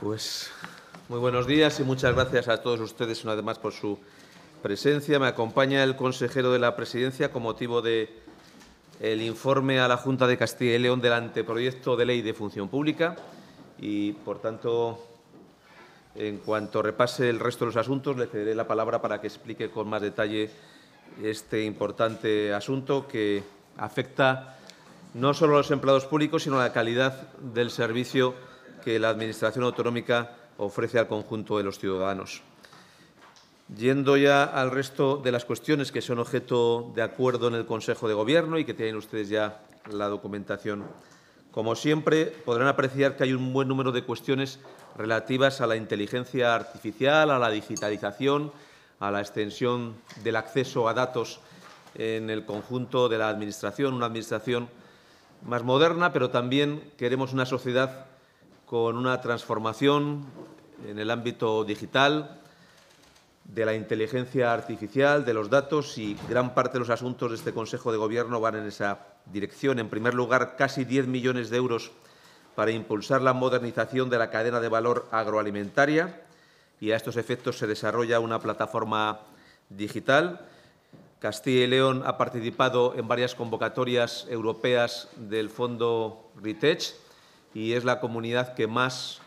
Pues muy buenos días y muchas gracias a todos ustedes una vez por su presencia. Me acompaña el consejero de la Presidencia con motivo del informe a la Junta de Castilla y León del anteproyecto de ley de función pública y, por tanto, en cuanto repase el resto de los asuntos, le cederé la palabra para que explique con más detalle este importante asunto que afecta no solo a los empleados públicos, sino a la calidad del servicio que la Administración autonómica ofrece al conjunto de los ciudadanos. Yendo ya al resto de las cuestiones que son objeto de acuerdo en el Consejo de Gobierno y que tienen ustedes ya la documentación, como siempre podrán apreciar que hay un buen número de cuestiones relativas a la inteligencia artificial, a la digitalización, a la extensión del acceso a datos en el conjunto de la Administración, una Administración más moderna, pero también queremos una sociedad con una transformación en el ámbito digital, de la inteligencia artificial, de los datos y gran parte de los asuntos de este Consejo de Gobierno van en esa dirección. En primer lugar, casi 10 millones de euros para impulsar la modernización de la cadena de valor agroalimentaria y a estos efectos se desarrolla una plataforma digital. Castilla y León ha participado en varias convocatorias europeas del Fondo RITECH y es la comunidad que más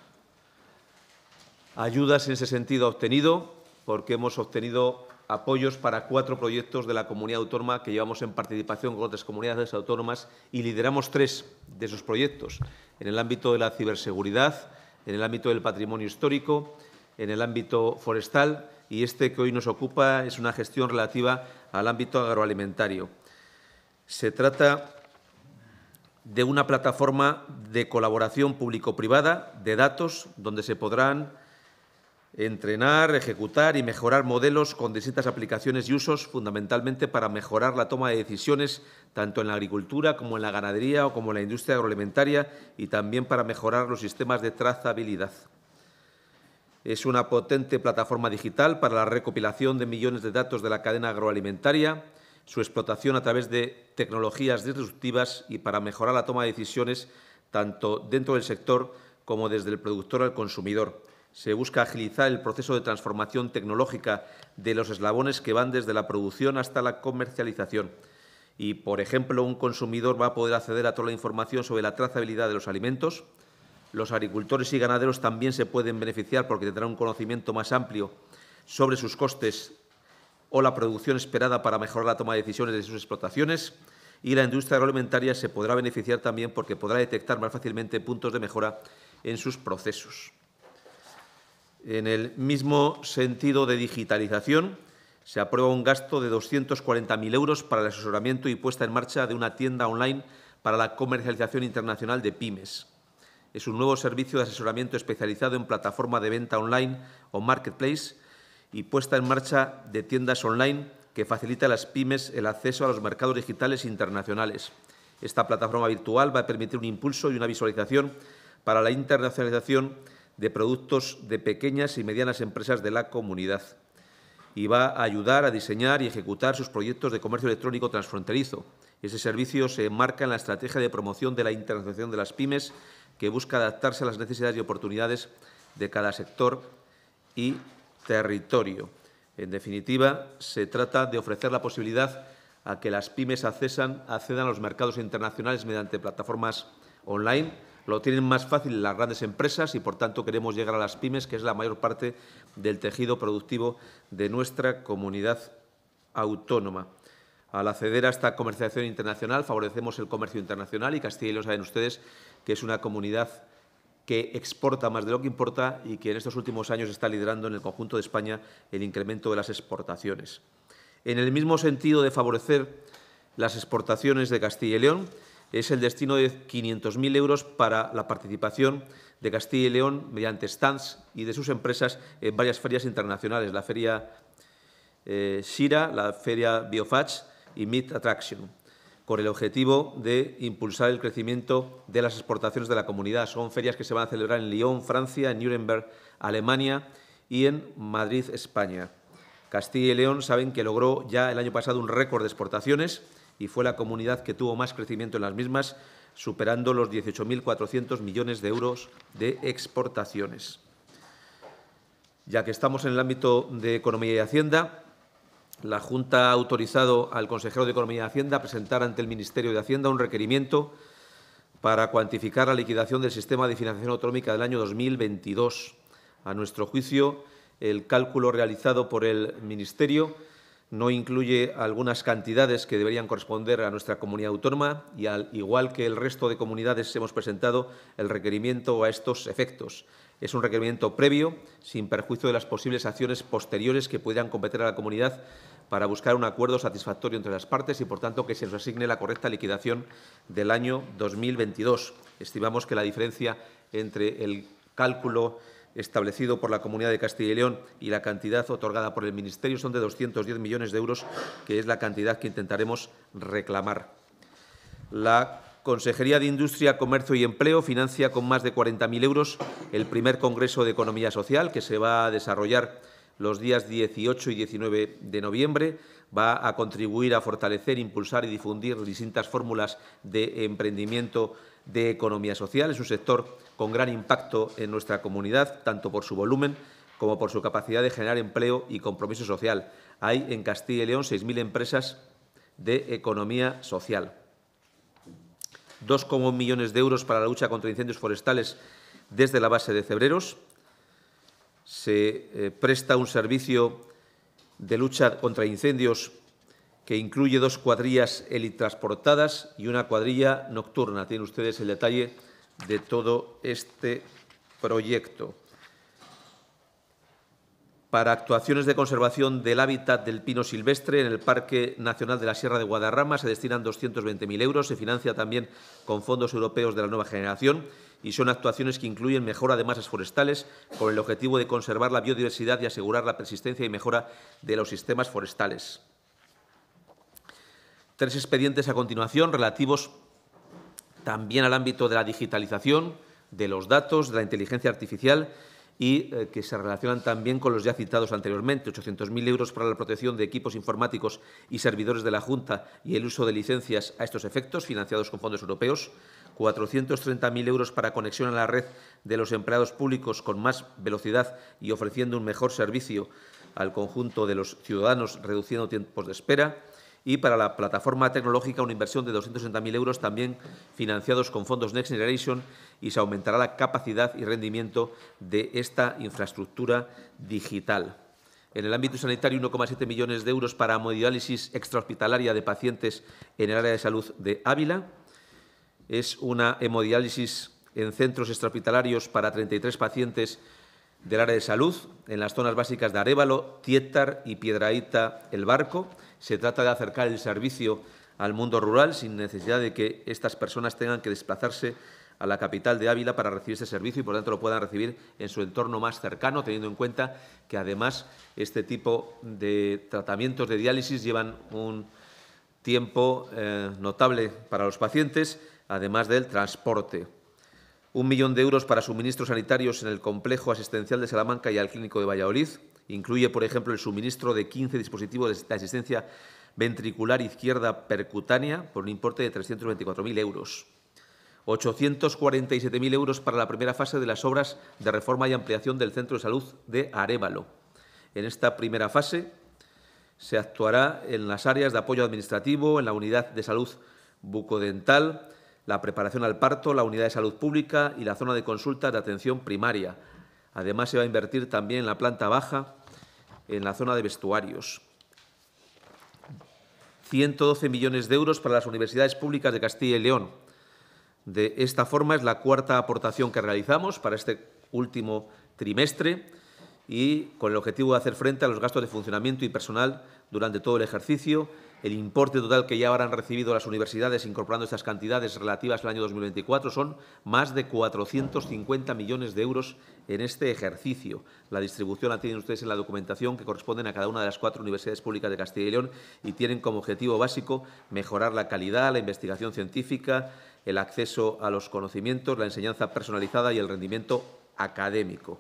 ayudas en ese sentido ha obtenido, porque hemos obtenido apoyos para cuatro proyectos de la comunidad autónoma que llevamos en participación con otras comunidades autónomas y lideramos tres de esos proyectos, en el ámbito de la ciberseguridad, en el ámbito del patrimonio histórico, en el ámbito forestal y este que hoy nos ocupa es una gestión relativa al ámbito agroalimentario. Se trata de una plataforma de colaboración público-privada de datos donde se podrán entrenar, ejecutar y mejorar modelos con distintas aplicaciones y usos, fundamentalmente para mejorar la toma de decisiones tanto en la agricultura como en la ganadería o como en la industria agroalimentaria y también para mejorar los sistemas de trazabilidad. Es una potente plataforma digital para la recopilación de millones de datos de la cadena agroalimentaria, su explotación a través de tecnologías disruptivas y para mejorar la toma de decisiones tanto dentro del sector como desde el productor al consumidor. Se busca agilizar el proceso de transformación tecnológica de los eslabones que van desde la producción hasta la comercialización. Y, por ejemplo, un consumidor va a poder acceder a toda la información sobre la trazabilidad de los alimentos. Los agricultores y ganaderos también se pueden beneficiar porque tendrán un conocimiento más amplio sobre sus costes o la producción esperada para mejorar la toma de decisiones de sus explotaciones. Y la industria agroalimentaria se podrá beneficiar también porque podrá detectar más fácilmente puntos de mejora en sus procesos. En el mismo sentido de digitalización, se aprueba un gasto de 240.000 euros para el asesoramiento y puesta en marcha de una tienda online para la comercialización internacional de pymes. Es un nuevo servicio de asesoramiento especializado en plataforma de venta online o marketplace y puesta en marcha de tiendas online que facilita a las pymes el acceso a los mercados digitales internacionales. Esta plataforma virtual va a permitir un impulso y una visualización para la internacionalización de productos de pequeñas y medianas empresas de la comunidad y va a ayudar a diseñar y ejecutar sus proyectos de comercio electrónico transfronterizo. Ese servicio se enmarca en la estrategia de promoción de la internacionalización de las pymes que busca adaptarse a las necesidades y oportunidades de cada sector y territorio. En definitiva, se trata de ofrecer la posibilidad a que las pymes accedan a los mercados internacionales mediante plataformas online. Lo tienen más fácil las grandes empresas y, por tanto, queremos llegar a las pymes, que es la mayor parte del tejido productivo de nuestra comunidad autónoma. Al acceder a esta comercialización internacional, favorecemos el comercio internacional y Castilla y León saben ustedes que es una comunidad que exporta más de lo que importa y que en estos últimos años está liderando en el conjunto de España el incremento de las exportaciones. En el mismo sentido de favorecer las exportaciones de Castilla y León, es el destino de 500.000 euros para la participación de Castilla y León mediante stands y de sus empresas en varias ferias internacionales, la Feria Shira, eh, la Feria Biofach y Meat Attraction con el objetivo de impulsar el crecimiento de las exportaciones de la comunidad. Son ferias que se van a celebrar en Lyon, Francia, en Nuremberg, Alemania y en Madrid, España. Castilla y León saben que logró ya el año pasado un récord de exportaciones y fue la comunidad que tuvo más crecimiento en las mismas, superando los 18.400 millones de euros de exportaciones. Ya que estamos en el ámbito de Economía y Hacienda, la Junta ha autorizado al consejero de Economía y Hacienda a presentar ante el Ministerio de Hacienda un requerimiento para cuantificar la liquidación del sistema de financiación autonómica del año 2022. A nuestro juicio, el cálculo realizado por el Ministerio no incluye algunas cantidades que deberían corresponder a nuestra comunidad autónoma y, al igual que el resto de comunidades, hemos presentado el requerimiento a estos efectos. Es un requerimiento previo, sin perjuicio de las posibles acciones posteriores que puedan competir a la comunidad para buscar un acuerdo satisfactorio entre las partes y, por tanto, que se nos asigne la correcta liquidación del año 2022. Estimamos que la diferencia entre el cálculo establecido por la Comunidad de Castilla y León y la cantidad otorgada por el Ministerio son de 210 millones de euros, que es la cantidad que intentaremos reclamar. La Consejería de Industria, Comercio y Empleo financia con más de 40.000 euros el primer Congreso de Economía Social, que se va a desarrollar los días 18 y 19 de noviembre. Va a contribuir a fortalecer, impulsar y difundir distintas fórmulas de emprendimiento de economía social. Es un sector con gran impacto en nuestra comunidad, tanto por su volumen como por su capacidad de generar empleo y compromiso social. Hay en Castilla y León 6.000 empresas de economía social. 2,1 millones de euros para la lucha contra incendios forestales desde la base de febreros se eh, presta un servicio de lucha contra incendios que incluye dos cuadrillas helitransportadas y una cuadrilla nocturna. Tienen ustedes el detalle de todo este proyecto. Para actuaciones de conservación del hábitat del pino silvestre en el Parque Nacional de la Sierra de Guadarrama se destinan 220.000 euros. Se financia también con fondos europeos de la nueva generación y son actuaciones que incluyen mejora de masas forestales con el objetivo de conservar la biodiversidad y asegurar la persistencia y mejora de los sistemas forestales. Tres expedientes a continuación relativos también al ámbito de la digitalización, de los datos, de la inteligencia artificial y eh, que se relacionan también con los ya citados anteriormente, 800.000 euros para la protección de equipos informáticos y servidores de la Junta y el uso de licencias a estos efectos, financiados con fondos europeos, 430.000 euros para conexión a la red de los empleados públicos con más velocidad y ofreciendo un mejor servicio al conjunto de los ciudadanos, reduciendo tiempos de espera, y para la plataforma tecnológica una inversión de 260.000 euros también financiados con fondos Next Generation y se aumentará la capacidad y rendimiento de esta infraestructura digital. En el ámbito sanitario, 1,7 millones de euros para hemodiálisis extrahospitalaria de pacientes en el área de salud de Ávila. Es una hemodiálisis en centros extrahospitalarios para 33 pacientes del área de salud, en las zonas básicas de Arévalo Tietar y Piedraíta, El Barco. Se trata de acercar el servicio al mundo rural sin necesidad de que estas personas tengan que desplazarse a la capital de Ávila para recibir ese servicio y por tanto lo puedan recibir en su entorno más cercano, teniendo en cuenta que además este tipo de tratamientos de diálisis llevan un tiempo eh, notable para los pacientes, además del transporte. Un millón de euros para suministros sanitarios en el complejo asistencial de Salamanca y al clínico de Valladolid, Incluye, por ejemplo, el suministro de 15 dispositivos de asistencia ventricular izquierda percutánea por un importe de 324.000 euros. 847.000 euros para la primera fase de las obras de reforma y ampliación del Centro de Salud de Arévalo. En esta primera fase se actuará en las áreas de apoyo administrativo, en la unidad de salud bucodental, la preparación al parto, la unidad de salud pública y la zona de consulta de atención primaria. Además, se va a invertir también en la planta baja en la zona de vestuarios. 112 millones de euros para las universidades públicas de Castilla y León. De esta forma es la cuarta aportación que realizamos para este último trimestre y con el objetivo de hacer frente a los gastos de funcionamiento y personal durante todo el ejercicio el importe total que ya habrán recibido las universidades incorporando estas cantidades relativas al año 2024 son más de 450 millones de euros en este ejercicio. La distribución la tienen ustedes en la documentación que corresponden a cada una de las cuatro universidades públicas de Castilla y León y tienen como objetivo básico mejorar la calidad, la investigación científica, el acceso a los conocimientos, la enseñanza personalizada y el rendimiento académico.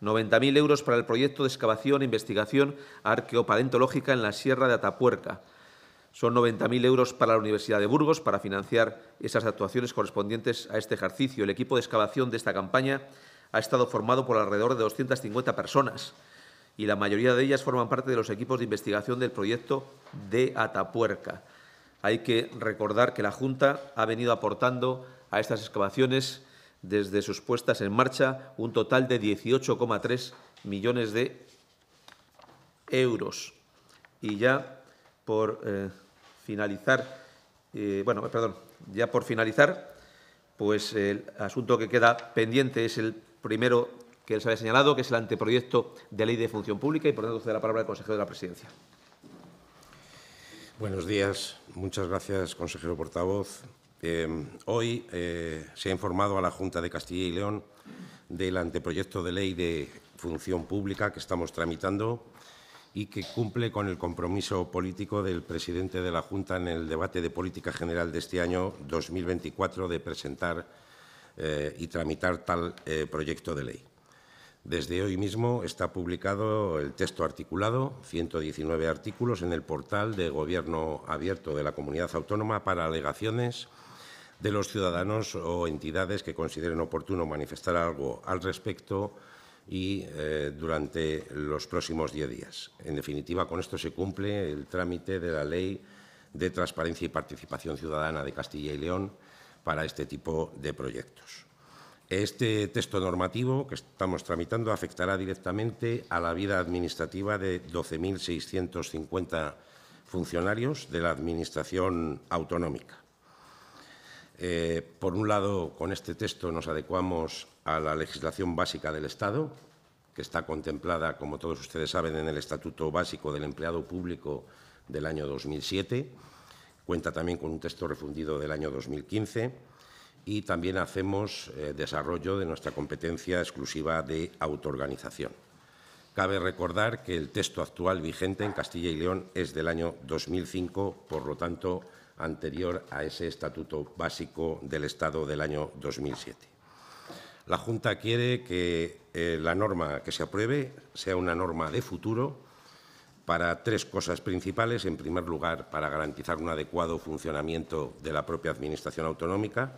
90.000 euros para el proyecto de excavación e investigación arqueopalentológica en la Sierra de Atapuerca. Son 90.000 euros para la Universidad de Burgos para financiar esas actuaciones correspondientes a este ejercicio. El equipo de excavación de esta campaña ha estado formado por alrededor de 250 personas y la mayoría de ellas forman parte de los equipos de investigación del proyecto de Atapuerca. Hay que recordar que la Junta ha venido aportando a estas excavaciones desde sus puestas en marcha un total de 18,3 millones de euros. Y ya por eh, finalizar, eh, bueno, perdón, ya por finalizar, pues el asunto que queda pendiente es el primero que él se había señalado, que es el anteproyecto de ley de función pública y por tanto cede la palabra al consejero de la presidencia. Buenos días, muchas gracias, consejero portavoz. Em, hoy eh, se ha informado a la Junta de Castilla y León del anteproyecto de ley de función pública que estamos tramitando y que cumple con el compromiso político del presidente de la Junta en el debate de política general de este año 2024 de presentar eh, y tramitar tal eh, proyecto de ley. Desde hoy mismo está publicado el texto articulado, 119 artículos, en el portal de Gobierno Abierto de la Comunidad Autónoma para alegaciones de los ciudadanos o entidades que consideren oportuno manifestar algo al respecto y eh, durante los próximos 10 días. En definitiva, con esto se cumple el trámite de la Ley de Transparencia y Participación Ciudadana de Castilla y León para este tipo de proyectos. Este texto normativo que estamos tramitando afectará directamente a la vida administrativa de 12.650 funcionarios de la Administración autonómica. Eh, por un lado, con este texto nos adecuamos a la legislación básica del Estado, que está contemplada, como todos ustedes saben, en el Estatuto Básico del Empleado Público del año 2007. Cuenta también con un texto refundido del año 2015 y también hacemos eh, desarrollo de nuestra competencia exclusiva de autoorganización. Cabe recordar que el texto actual vigente en Castilla y León es del año 2005, por lo tanto, anterior a ese Estatuto Básico del Estado del año 2007. La Junta quiere que eh, la norma que se apruebe sea una norma de futuro para tres cosas principales. En primer lugar, para garantizar un adecuado funcionamiento de la propia Administración autonómica.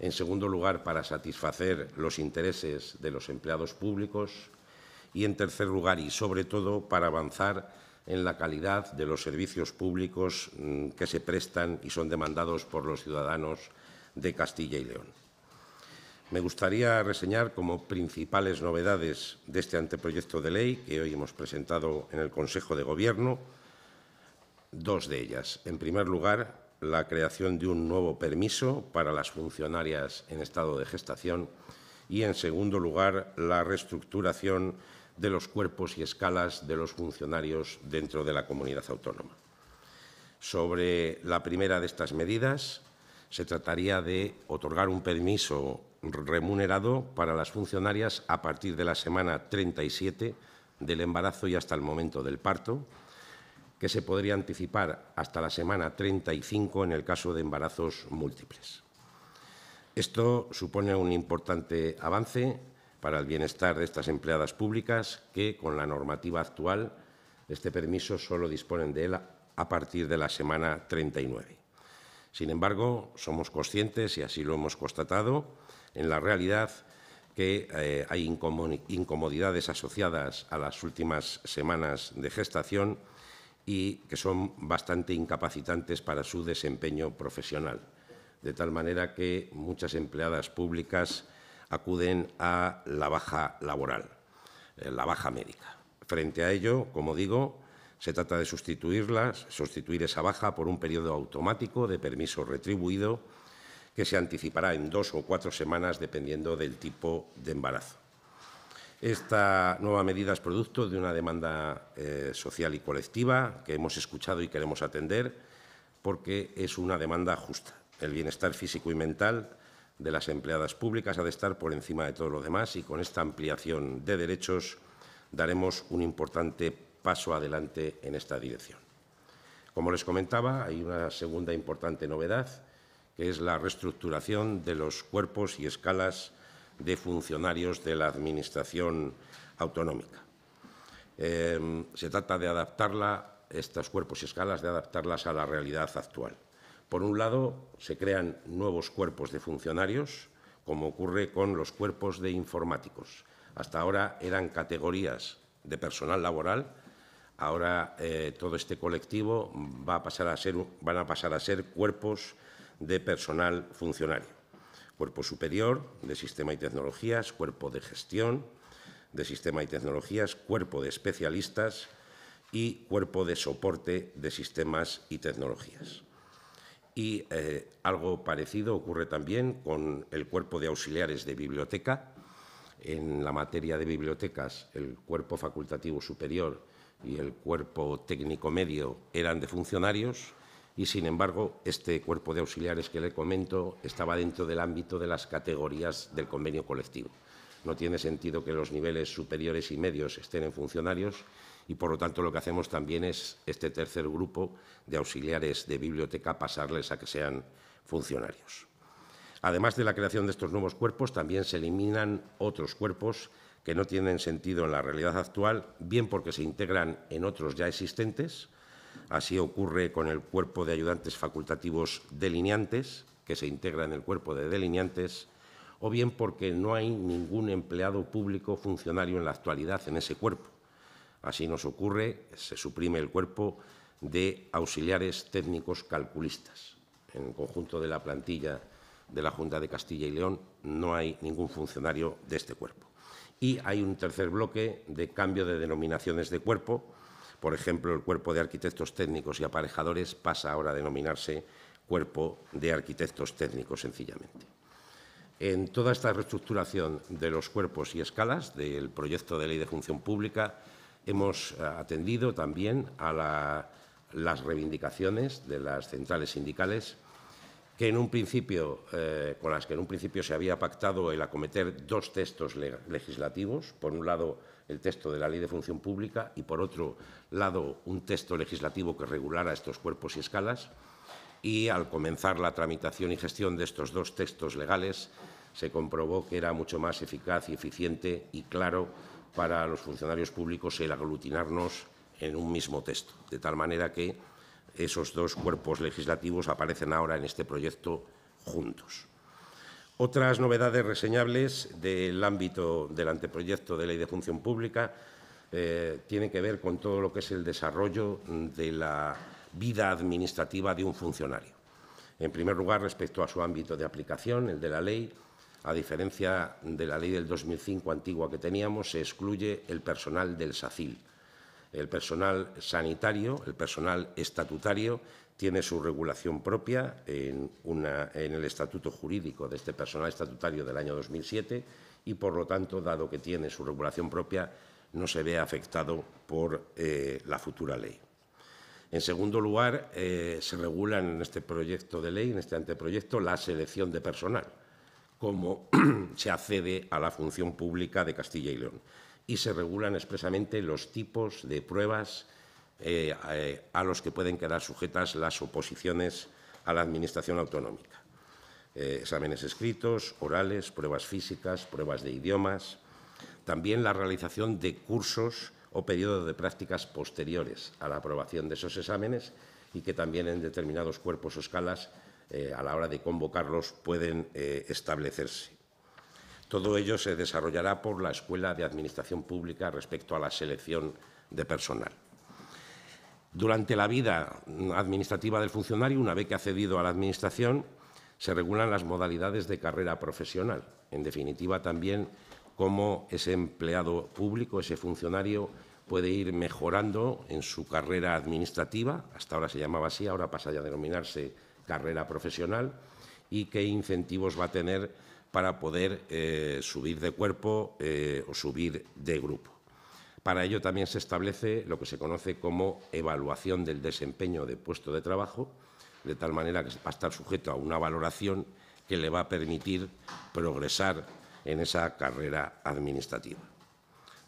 En segundo lugar, para satisfacer los intereses de los empleados públicos. Y en tercer lugar, y sobre todo, para avanzar en la calidad de los servicios públicos mm, que se prestan y son demandados por los ciudadanos de Castilla y León. Me gustaría reseñar como principales novedades de este anteproyecto de ley que hoy hemos presentado en el Consejo de Gobierno dos de ellas. En primer lugar, la creación de un nuevo permiso para las funcionarias en estado de gestación y, en segundo lugar, la reestructuración de los cuerpos y escalas de los funcionarios dentro de la comunidad autónoma. Sobre la primera de estas medidas, se trataría de otorgar un permiso remunerado para las funcionarias a partir de la semana 37 del embarazo y hasta el momento del parto, que se podría anticipar hasta la semana 35 en el caso de embarazos múltiples. Esto supone un importante avance para el bienestar de estas empleadas públicas que, con la normativa actual, este permiso solo disponen de él a partir de la semana 39. Sin embargo, somos conscientes, y así lo hemos constatado, en la realidad que eh, hay incomodidades asociadas a las últimas semanas de gestación y que son bastante incapacitantes para su desempeño profesional. De tal manera que muchas empleadas públicas acuden a la baja laboral, eh, la baja médica. Frente a ello, como digo, se trata de sustituirlas, sustituir esa baja por un periodo automático de permiso retribuido que se anticipará en dos o cuatro semanas dependiendo del tipo de embarazo. Esta nueva medida es producto de una demanda eh, social y colectiva que hemos escuchado y queremos atender porque es una demanda justa. El bienestar físico y mental de las empleadas públicas ha de estar por encima de todo lo demás y con esta ampliación de derechos daremos un importante paso adelante en esta dirección. Como les comentaba, hay una segunda importante novedad, que es la reestructuración de los cuerpos y escalas de funcionarios de la Administración autonómica. Em, se trata de adaptarla, estos cuerpos y escalas, de adaptarlas a la realidad actual. Por un lado, se crean nuevos cuerpos de funcionarios, como ocurre con los cuerpos de informáticos. Hasta ahora eran categorías de personal laboral, ahora eh, todo este colectivo va a pasar a ser, van a pasar a ser cuerpos de personal funcionario. Cuerpo superior de sistema y tecnologías, cuerpo de gestión de sistema y tecnologías, cuerpo de especialistas y cuerpo de soporte de sistemas y tecnologías. Y eh, algo parecido ocurre también con el cuerpo de auxiliares de biblioteca. En la materia de bibliotecas, el cuerpo facultativo superior y el cuerpo técnico medio eran de funcionarios y, sin embargo, este cuerpo de auxiliares que le comento estaba dentro del ámbito de las categorías del convenio colectivo. No tiene sentido que los niveles superiores y medios estén en funcionarios y por lo tanto lo que hacemos también es este tercer grupo de auxiliares de biblioteca pasarles a que sean funcionarios. Además de la creación de estos nuevos cuerpos, también se eliminan otros cuerpos que no tienen sentido en la realidad actual, bien porque se integran en otros ya existentes. Así ocurre con el cuerpo de ayudantes facultativos delineantes, que se integra en el cuerpo de delineantes, o bien porque no hay ningún empleado público funcionario en la actualidad en ese cuerpo. Así nos ocurre, se suprime el cuerpo de auxiliares técnicos calculistas. En el conjunto de la plantilla de la Junta de Castilla y León no hay ningún funcionario de este cuerpo. Y hay un tercer bloque de cambio de denominaciones de cuerpo. Por ejemplo, el cuerpo de arquitectos técnicos y aparejadores pasa ahora a denominarse cuerpo de arquitectos técnicos sencillamente. En toda esta reestructuración de los cuerpos y escalas del proyecto de ley de función pública, Hemos eh, atendido también a las reivindicaciones de las centrales sindicales, que en un principio, eh, con las que en un principio se había pactado el acometer dos textos legislativos, por un lado el texto de la Ley de Función Pública y por otro lado un texto legislativo que regulara estos cuerpos y escalas. Y al comenzar la tramitación y gestión de estos dos textos legales, se comprobó que era mucho más eficaz y eficiente y claro para los funcionarios públicos el aglutinarnos en un mismo texto, de tal manera que esos dos cuerpos legislativos aparecen ahora en este proyecto juntos. Otras novedades reseñables del ámbito del anteproyecto de ley de función pública eh, tienen que ver con todo lo que es el desarrollo de la vida administrativa de un funcionario. En primer lugar, respecto a su ámbito de aplicación, el de la ley, a diferencia de la ley del 2005 antigua que teníamos, se excluye el personal del SACIL. El personal sanitario, el personal estatutario, tiene su regulación propia en, el estatuto jurídico de este personal estatutario del año 2007 y, por lo tanto, dado que tiene su regulación propia, no se ve afectado por eh, la futura ley. En segundo lugar, eh, se regulan en este proyecto de ley, en este anteproyecto, la selección de personal cómo se accede a la función pública de Castilla y León. Y se regulan expresamente los tipos de pruebas eh, eh, a los que pueden quedar sujetas las oposiciones a la Administración autonómica. Eh, exámenes escritos, orales, pruebas físicas, pruebas de idiomas. También la realización de cursos o periodos de prácticas posteriores a la aprobación de esos exámenes y que también en determinados cuerpos o escalas eh, a la hora de convocarlos pueden eh, establecerse. Todo ello se desarrollará por la Escuela de Administración Pública respecto a la selección de personal. Durante la vida administrativa del funcionario, una vez que ha cedido a la Administración, se regulan las modalidades de carrera profesional. En definitiva, también cómo ese empleado público, ese funcionario, puede ir mejorando en su carrera administrativa, hasta ahora se llamaba así, ahora pasa ya a denominarse carrera profesional y qué incentivos va a tener para poder eh, subir de cuerpo eh, o subir de grupo. Para ello también se establece lo que se conoce como evaluación del desempeño de puesto de trabajo, de tal manera que va a estar sujeto a una valoración que le va a permitir progresar en esa carrera administrativa.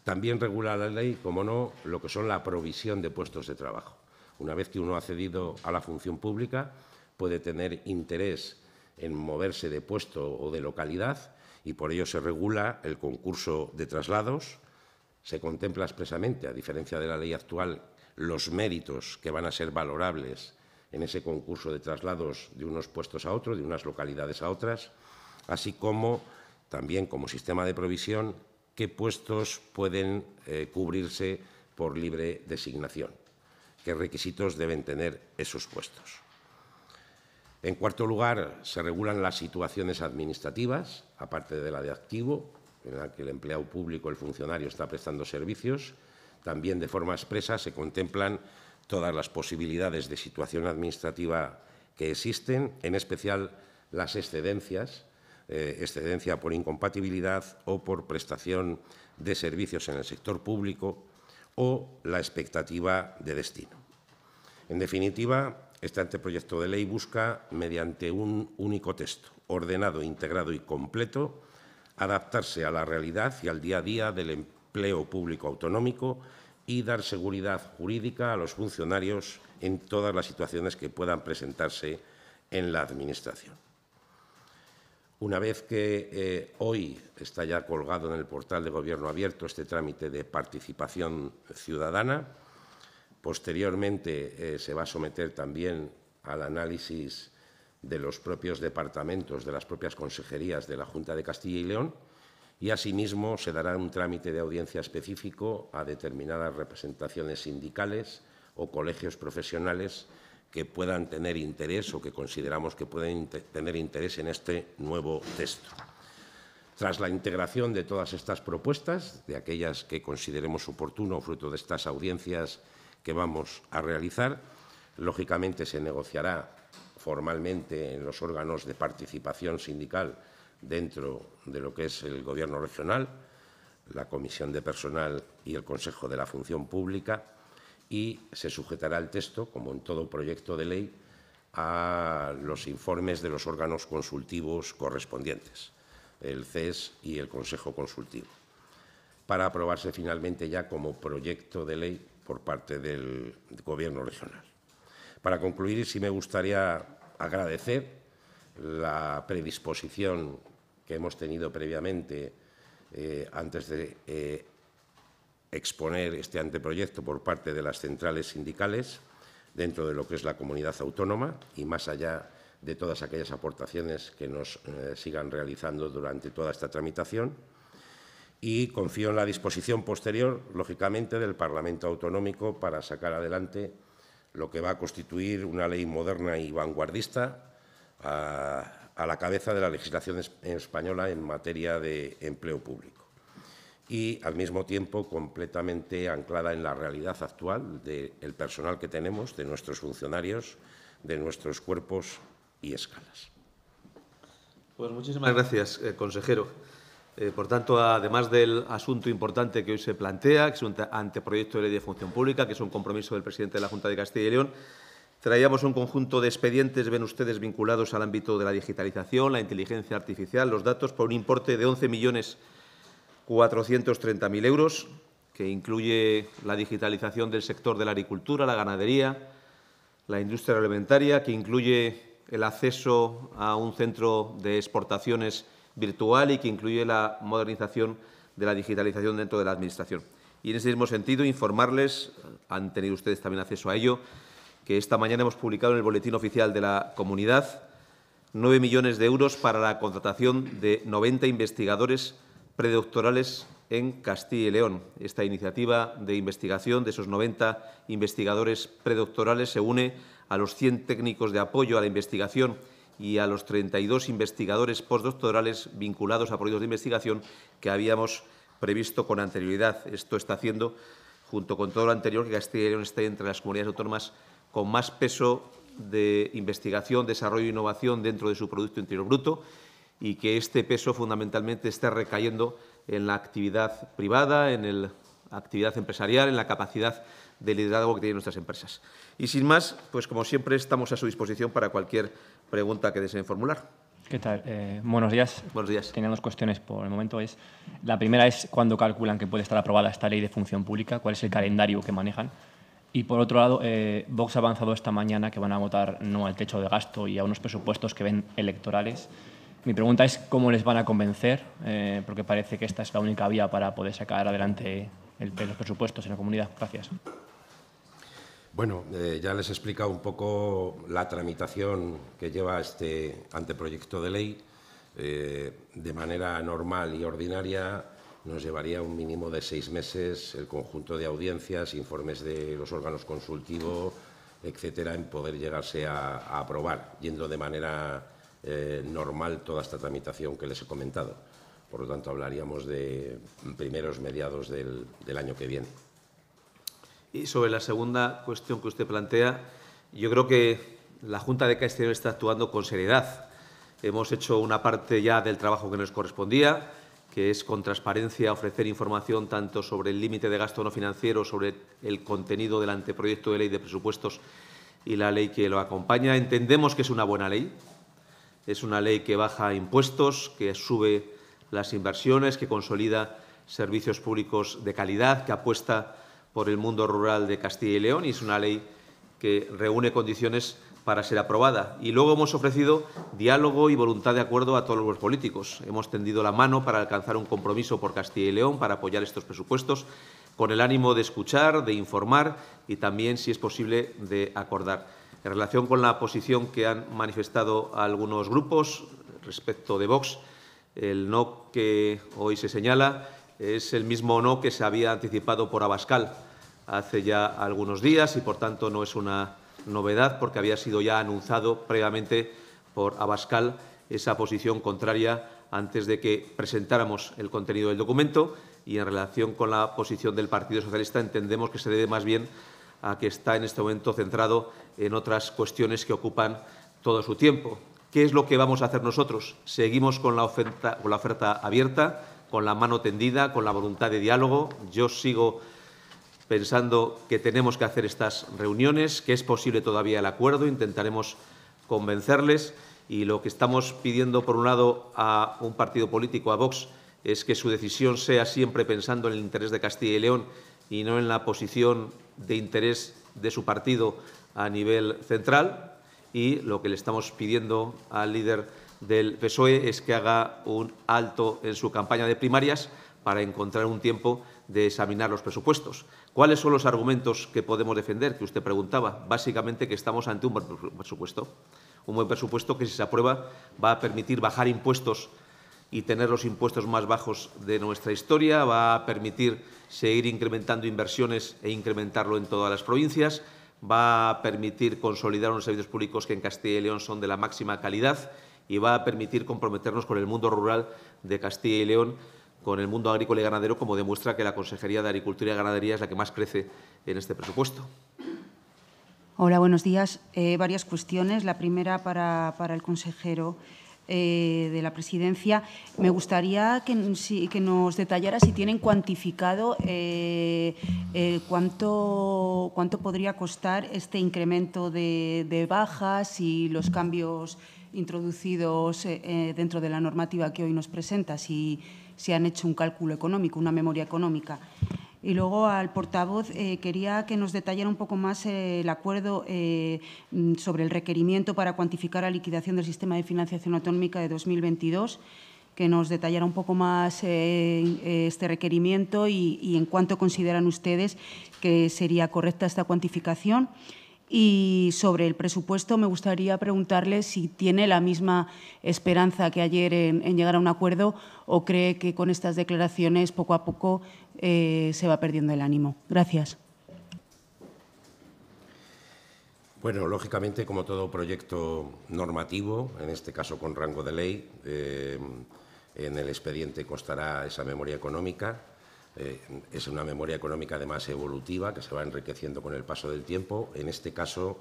También regula la ley, como no, lo que son la provisión de puestos de trabajo. Una vez que uno ha accedido a la función pública, puede tener interés en moverse de puesto o de localidad y por ello se regula el concurso de traslados. Se contempla expresamente, a diferencia de la ley actual, los méritos que van a ser valorables en ese concurso de traslados de unos puestos a otros, de unas localidades a otras, así como también como sistema de provisión qué puestos pueden eh, cubrirse por libre designación, qué requisitos deben tener esos puestos. En cuarto lugar, se regulan las situaciones administrativas, aparte de la de activo, en la que el empleado público, el funcionario, está prestando servicios. También, de forma expresa, se contemplan todas las posibilidades de situación administrativa que existen, en especial las excedencias, eh, excedencia por incompatibilidad o por prestación de servicios en el sector público o la expectativa de destino. En definitiva, este anteproyecto de ley busca, mediante un único texto, ordenado, integrado y completo, adaptarse a la realidad y al día a día del empleo público autonómico y dar seguridad jurídica a los funcionarios en todas las situaciones que puedan presentarse en la Administración. Una vez que eh, hoy está ya colgado en el portal de Gobierno Abierto este trámite de participación ciudadana, Posteriormente eh, se va a someter también al análisis de los propios departamentos, de las propias consejerías de la Junta de Castilla y León y asimismo se dará un trámite de audiencia específico a determinadas representaciones sindicales o colegios profesionales que puedan tener interés o que consideramos que pueden tener interés en este nuevo texto. Tras la integración de todas estas propuestas, de aquellas que consideremos oportuno fruto de estas audiencias que vamos a realizar. Lógicamente se negociará formalmente en los órganos de participación sindical dentro de lo que es el Gobierno regional, la Comisión de Personal y el Consejo de la Función Pública, y se sujetará el texto, como en todo proyecto de ley, a los informes de los órganos consultivos correspondientes, el CES y el Consejo Consultivo, para aprobarse finalmente ya como proyecto de ley por parte del Gobierno regional. Para concluir, sí me gustaría agradecer la predisposición que hemos tenido previamente eh, antes de eh, exponer este anteproyecto por parte de las centrales sindicales dentro de lo que es la comunidad autónoma y más allá de todas aquellas aportaciones que nos eh, sigan realizando durante toda esta tramitación y confío en la disposición posterior, lógicamente, del Parlamento Autonómico para sacar adelante lo que va a constituir una ley moderna y vanguardista a, la cabeza de la legislación española en materia de empleo público y al mismo tiempo completamente anclada en la realidad actual del personal que tenemos, de nuestros funcionarios, de nuestros cuerpos y escalas. Pues muchísimas gracias, eh, consejero. Eh, por tanto, además del asunto importante que hoy se plantea, que es un anteproyecto de ley de función pública, que es un compromiso del presidente de la Junta de Castilla y León, traíamos un conjunto de expedientes, ven ustedes, vinculados al ámbito de la digitalización, la inteligencia artificial, los datos, por un importe de 11.430.000 euros, que incluye la digitalización del sector de la agricultura, la ganadería, la industria alimentaria, que incluye el acceso a un centro de exportaciones virtual y que incluye la modernización de la digitalización dentro de la Administración. Y en ese mismo sentido, informarles, han tenido ustedes también acceso a ello, que esta mañana hemos publicado en el Boletín Oficial de la Comunidad 9 millones de euros para la contratación de 90 investigadores predoctorales en Castilla y León. Esta iniciativa de investigación de esos 90 investigadores predoctorales se une a los 100 técnicos de apoyo a la investigación y a los 32 investigadores postdoctorales vinculados a proyectos de investigación que habíamos previsto con anterioridad. Esto está haciendo, junto con todo lo anterior, que Castilla y León esté entre las comunidades autónomas con más peso de investigación, desarrollo e innovación dentro de su Producto Interior Bruto y que este peso fundamentalmente esté recayendo en la actividad privada, en la actividad empresarial, en la capacidad de liderazgo que tienen nuestras empresas. Y sin más, pues como siempre estamos a su disposición para cualquier pregunta que deseen formular. ¿Qué tal? Eh, buenos días. Buenos días. Tenía dos cuestiones por el momento. Es, la primera es cuándo calculan que puede estar aprobada esta ley de función pública, cuál es el calendario que manejan. Y por otro lado, eh, Vox ha avanzado esta mañana que van a votar no al techo de gasto y a unos presupuestos que ven electorales. Mi pregunta es cómo les van a convencer, eh, porque parece que esta es la única vía para poder sacar adelante los presupuestos en la comunidad. Gracias. Bueno, eh, ya les he explicado un poco la tramitación que lleva este anteproyecto de ley. Eh, de manera normal y ordinaria nos llevaría un mínimo de seis meses el conjunto de audiencias, informes de los órganos consultivos, etcétera, en poder llegarse a, aprobar, yendo de manera eh, normal toda esta tramitación que les he comentado. Por lo tanto, hablaríamos de primeros mediados del año que viene. Y sobre la segunda cuestión que usted plantea, yo creo que la Junta de Castilla está actuando con seriedad. Hemos hecho una parte ya del trabajo que nos correspondía, que es con transparencia ofrecer información tanto sobre el límite de gasto no financiero, sobre el contenido del anteproyecto de ley de presupuestos y la ley que lo acompaña. Entendemos que es una buena ley. Es una ley que baja impuestos, que sube las inversiones, que consolida servicios públicos de calidad, que apuesta por el mundo rural de Castilla y León y es una ley que reúne condiciones para ser aprobada. Y luego hemos ofrecido diálogo y voluntad de acuerdo a todos los políticos. Hemos tendido la mano para alcanzar un compromiso por Castilla y León para apoyar estos presupuestos con el ánimo de escuchar, de informar y también, si es posible, de acordar. En relación con la posición que han manifestado algunos grupos respecto de Vox, el no que hoy se señala es el mismo no que se había anticipado por Abascal hace ya algunos días y, por tanto, no es una novedad porque había sido ya anunciado previamente por Abascal esa posición contraria antes de que presentáramos el contenido del documento y en relación con la posición del Partido Socialista entendemos que se debe más bien a que está en este momento centrado en otras cuestiones que ocupan todo su tiempo. ¿Qué es lo que vamos a hacer nosotros? Seguimos con la oferta, con la oferta abierta, con la mano tendida, con la voluntad de diálogo. Yo sigo pensando que tenemos que hacer estas reuniones, que es posible todavía el acuerdo, intentaremos convencerles y lo que estamos pidiendo, por un lado, a un partido político, a Vox, es que su decisión sea siempre pensando en el interés de Castilla y León y no en la posición de interés de su partido a nivel central. Y lo que le estamos pidiendo al líder del PSOE es que haga un alto en su campaña de primarias para encontrar un tiempo de examinar los presupuestos. ¿Cuáles son los argumentos que podemos defender? Que usted preguntaba. Básicamente que estamos ante un buen presupuesto. Un buen presupuesto que, si se aprueba, va a permitir bajar impuestos y tener los impuestos más bajos de nuestra historia, va a permitir seguir incrementando inversiones e incrementarlo en todas las provincias, va a permitir consolidar unos servicios públicos que en Castilla y León son de la máxima calidad y va a permitir comprometernos con el mundo rural de Castilla y León, con el mundo agrícola y ganadero, como demuestra que la Consejería de Agricultura y Ganadería es la que más crece en este presupuesto. Hola, buenos días. Eh, varias cuestiones. La primera para, el consejero. Eh, de la presidencia. Me gustaría que, que nos detallara si tienen cuantificado eh, cuánto, cuánto podría costar este incremento de, de bajas y los cambios introducidos eh, eh, dentro de la normativa que hoy nos presenta, si, se han hecho un cálculo económico, una memoria económica. Y luego al portavoz eh, quería que nos detallara un poco más el acuerdo mm, sobre el requerimiento para cuantificar la liquidación del sistema de financiación autonómica de 2022 que nos detallara un poco más este requerimiento y, y, en cuánto consideran ustedes que sería correcta esta cuantificación. Y sobre el presupuesto me gustaría preguntarle si tiene la misma esperanza que ayer en, llegar a un acuerdo o cree que con estas declaraciones poco a poco eh, se va perdiendo el ánimo. Gracias. Bueno, lógicamente, como todo proyecto normativo, en este caso con rango de ley, eh, en el expediente costará esa memoria económica eh, es una memoria económica además evolutiva que se va enriqueciendo con el paso del tiempo. En este caso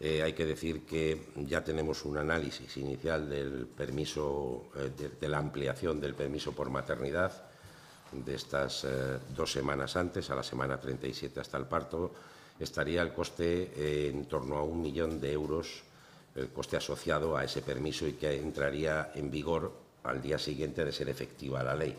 eh, hay que decir que ya tenemos un análisis inicial del permiso, eh, de, la ampliación del permiso por maternidad de estas dos semanas antes, a la semana 37 hasta el parto, estaría el coste en torno a un millón de euros, el coste asociado a ese permiso y que entraría en vigor al día siguiente de ser efectiva la ley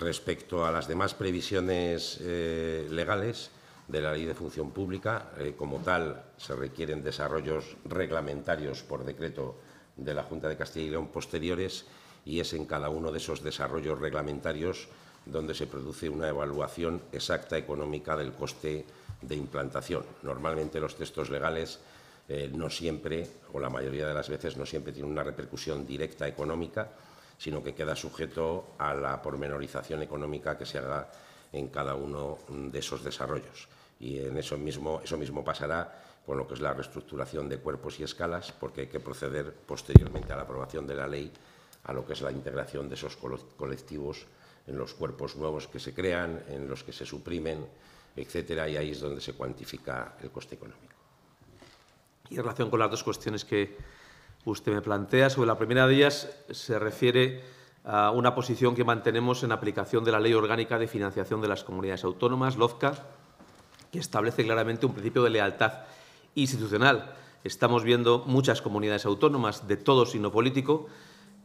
respecto a las demás previsiones eh, legales de la Ley de Función Pública, eh, como tal se requieren desarrollos reglamentarios por decreto de la Junta de Castilla y León posteriores y es en cada uno de esos desarrollos reglamentarios donde se produce una evaluación exacta económica del coste de implantación. Normalmente los textos legales eh, no siempre, o la mayoría de las veces, no siempre tienen una repercusión directa económica, sino que queda sujeto a la pormenorización económica que se haga en cada uno de esos desarrollos. Y en eso mismo, eso mismo pasará con lo que es la reestructuración de cuerpos y escalas, porque hay que proceder posteriormente a la aprobación de la ley a lo que es la integración de esos colectivos en los cuerpos nuevos que se crean, en los que se suprimen, etcétera, y ahí es donde se cuantifica el coste económico. Y en relación con las dos cuestiones que, usted me plantea. Sobre la primera de ellas se refiere a una posición que mantenemos en aplicación de la Ley Orgánica de Financiación de las Comunidades Autónomas, LOFCA, que establece claramente un principio de lealtad institucional. Estamos viendo muchas comunidades autónomas de todo signo político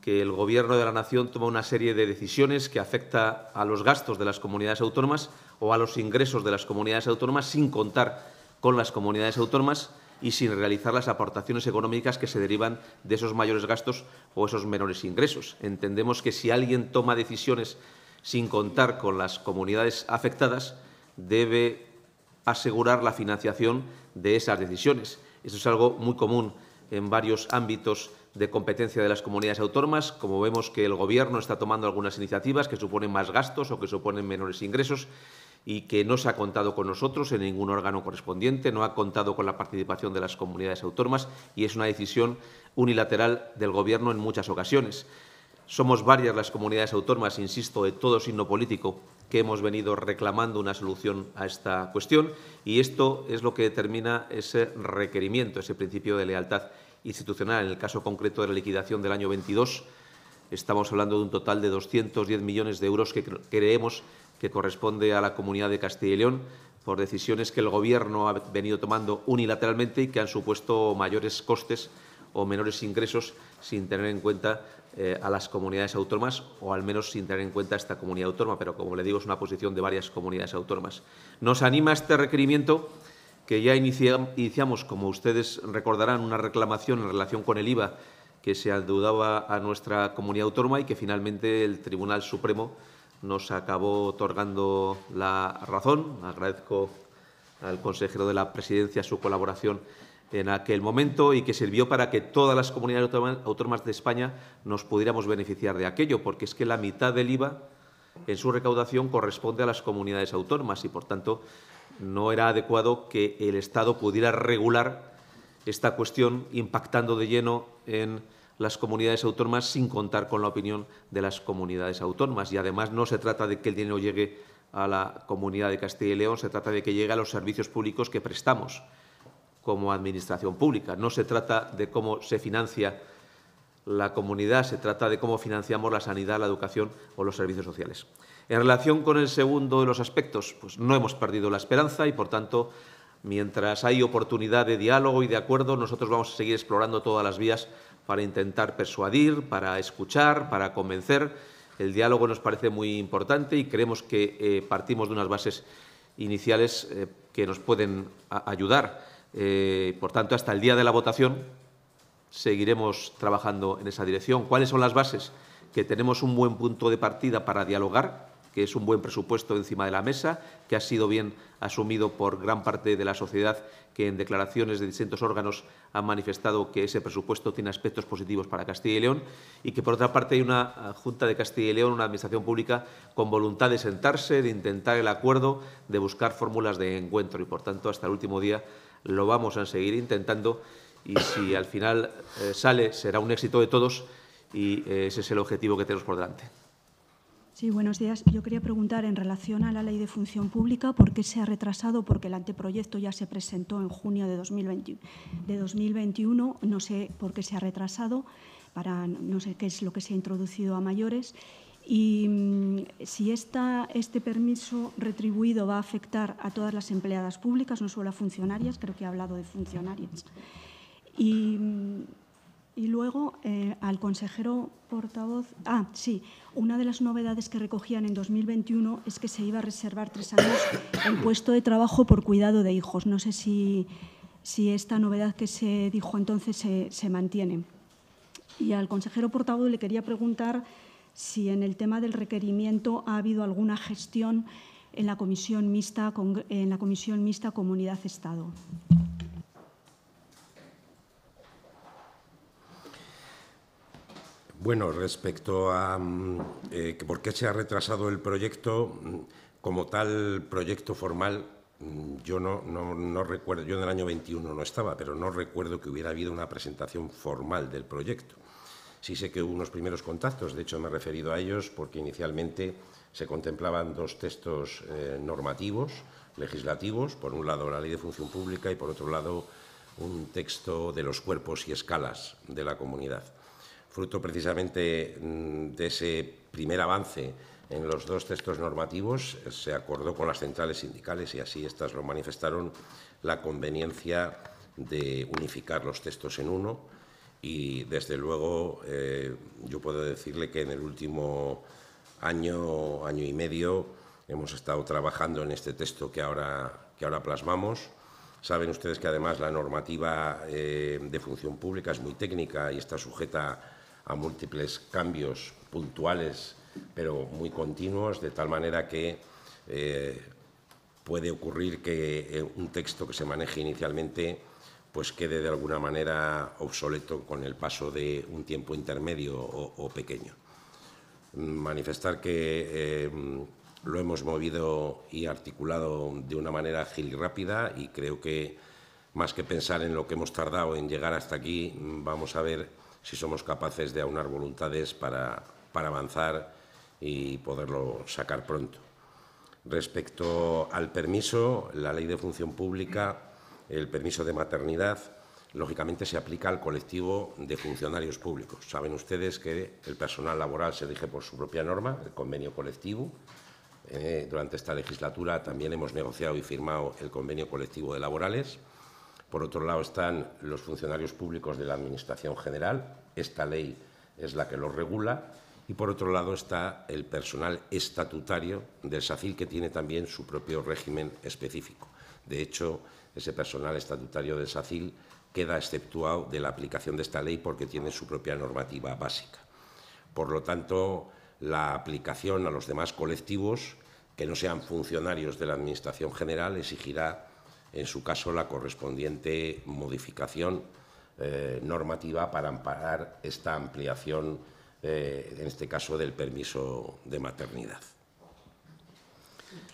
que el Gobierno de la Nación toma una serie de decisiones que afecta a los gastos de las comunidades autónomas o a los ingresos de las comunidades autónomas sin contar con las comunidades autónomas y sin realizar las aportaciones económicas que se derivan de esos mayores gastos o esos menores ingresos. Entendemos que si alguien toma decisiones sin contar con las comunidades afectadas, debe asegurar la financiación de esas decisiones. Esto es algo muy común en varios ámbitos de competencia de las comunidades autónomas, como vemos que el Gobierno está tomando algunas iniciativas que suponen más gastos o que suponen menores ingresos y que no se ha contado con nosotros en ningún órgano correspondiente, no ha contado con la participación de las comunidades autónomas y es una decisión unilateral del Gobierno en muchas ocasiones. Somos varias las comunidades autónomas, insisto, de todo signo político, que hemos venido reclamando una solución a esta cuestión y esto es lo que determina ese requerimiento, ese principio de lealtad institucional. En el caso concreto de la liquidación del año 22, estamos hablando de un total de 210 millones de euros que creemos que corresponde a la comunidad de Castilla y León por decisiones que el Gobierno ha venido tomando unilateralmente y que han supuesto mayores costes o menores ingresos sin tener en cuenta eh, a las comunidades autónomas o al menos sin tener en cuenta esta comunidad autónoma, pero como le digo es una posición de varias comunidades autónomas. Nos anima este requerimiento que ya iniciamos, como ustedes recordarán, una reclamación en relación con el IVA que se adudaba a nuestra comunidad autónoma y que finalmente el Tribunal Supremo nos acabó otorgando la razón. Agradezco al consejero de la presidencia su colaboración en aquel momento y que sirvió para que todas las comunidades autónomas de España nos pudiéramos beneficiar de aquello, porque es que la mitad del IVA en su recaudación corresponde a las comunidades autónomas y, por tanto, no era adecuado que el Estado pudiera regular esta cuestión impactando de lleno en las comunidades autónomas sin contar con la opinión de las comunidades autónomas. Y además no se trata de que el dinero llegue a la comunidad de Castilla y León, se trata de que llegue a los servicios públicos que prestamos como administración pública. No se trata de cómo se financia la comunidad, se trata de cómo financiamos la sanidad, la educación o los servicios sociales. En relación con el segundo de los aspectos, pues no hemos perdido la esperanza y, por tanto, mientras hay oportunidad de diálogo y de acuerdo, nosotros vamos a seguir explorando todas las vías para intentar persuadir, para escuchar, para convencer. El diálogo nos parece muy importante y creemos que eh, partimos de unas bases iniciales eh, que nos pueden ayudar. Eh, por tanto, hasta el día de la votación seguiremos trabajando en esa dirección. ¿Cuáles son las bases? Que tenemos un buen punto de partida para dialogar, que es un buen presupuesto encima de la mesa, que ha sido bien asumido por gran parte de la sociedad, que en declaraciones de distintos órganos han manifestado que ese presupuesto tiene aspectos positivos para Castilla y León y que, por otra parte, hay una ah, Junta de Castilla y León, una Administración pública, con voluntad de sentarse, de intentar el acuerdo, de buscar fórmulas de encuentro y, por tanto, hasta el último día lo vamos a seguir intentando y si al final eh, sale será un éxito de todos y eh, ese es el objetivo que tenemos por delante. Sí, buenos días. Yo quería preguntar en relación a la ley de función pública por qué se ha retrasado, porque el anteproyecto ya se presentó en junio de, 2021. No sé por qué se ha retrasado, para, no sé qué es lo que se ha introducido a mayores. Y mm, si esta, este permiso retribuido va a afectar a todas las empleadas públicas, no solo a funcionarias, creo que ha hablado de funcionarias. Y. Mm, y luego eh, al consejero portavoz. Ah, sí, una de las novedades que recogían en 2021 es que se iba a reservar tres años el puesto de trabajo por cuidado de hijos. No sé si, si esta novedad que se dijo entonces se, se mantiene. Y al consejero portavoz le quería preguntar si en el tema del requerimiento ha habido alguna gestión en la comisión mixta, en la comisión mixta Comunidad-Estado. Bueno, respecto a mm, eh, por qué se ha retrasado el proyecto, mm, como tal proyecto formal, mm, yo no, recuerdo, yo en el año 21 no estaba, pero no recuerdo que hubiera habido una presentación formal del proyecto. Sí sé que hubo unos primeros contactos, de hecho me he referido a ellos porque inicialmente se contemplaban dos textos eh, normativos, legislativos, por un lado la ley de función pública y por otro lado un texto de los cuerpos y escalas de la comunidad fruto precisamente mm, de ese primer avance en los dos textos normativos, eh, se acordó con las centrales sindicales y así estas lo manifestaron la conveniencia de unificar los textos en uno y desde luego eh, yo puedo decirle que en el último año, año y medio hemos estado trabajando en este texto que ahora, que ahora plasmamos. Saben ustedes que además la normativa eh, de función pública es muy técnica y está sujeta a múltiples cambios puntuales, pero muy continuos, de tal manera que eh, puede ocurrir que eh, un texto que se maneje inicialmente pues quede de alguna manera obsoleto con el paso de un tiempo intermedio o, pequeño. Manifestar que eh, lo hemos movido y articulado de una manera ágil y rápida y creo que más que pensar en lo que hemos tardado en llegar hasta aquí, vamos a ver si somos capaces de aunar voluntades para, avanzar y poderlo sacar pronto. Respecto al permiso, la ley de función pública, el permiso de maternidad, lógicamente se aplica al colectivo de funcionarios públicos. Saben ustedes que el personal laboral se rige por su propia norma, el convenio colectivo. Eh, durante esta legislatura también hemos negociado y firmado el convenio colectivo de laborales. Por otro lado están los funcionarios públicos de la Administración General. Esta ley es la que los regula. Y por otro lado está el personal estatutario del SACIL, que tiene también su propio régimen específico. De hecho, ese personal estatutario del SACIL queda exceptuado de la aplicación de esta ley porque tiene su propia normativa básica. Por lo tanto, la aplicación a los demás colectivos que no sean funcionarios de la Administración General exigirá en su caso, la correspondiente modificación eh, normativa para amparar esta ampliación, eh, en este caso, del permiso de maternidad.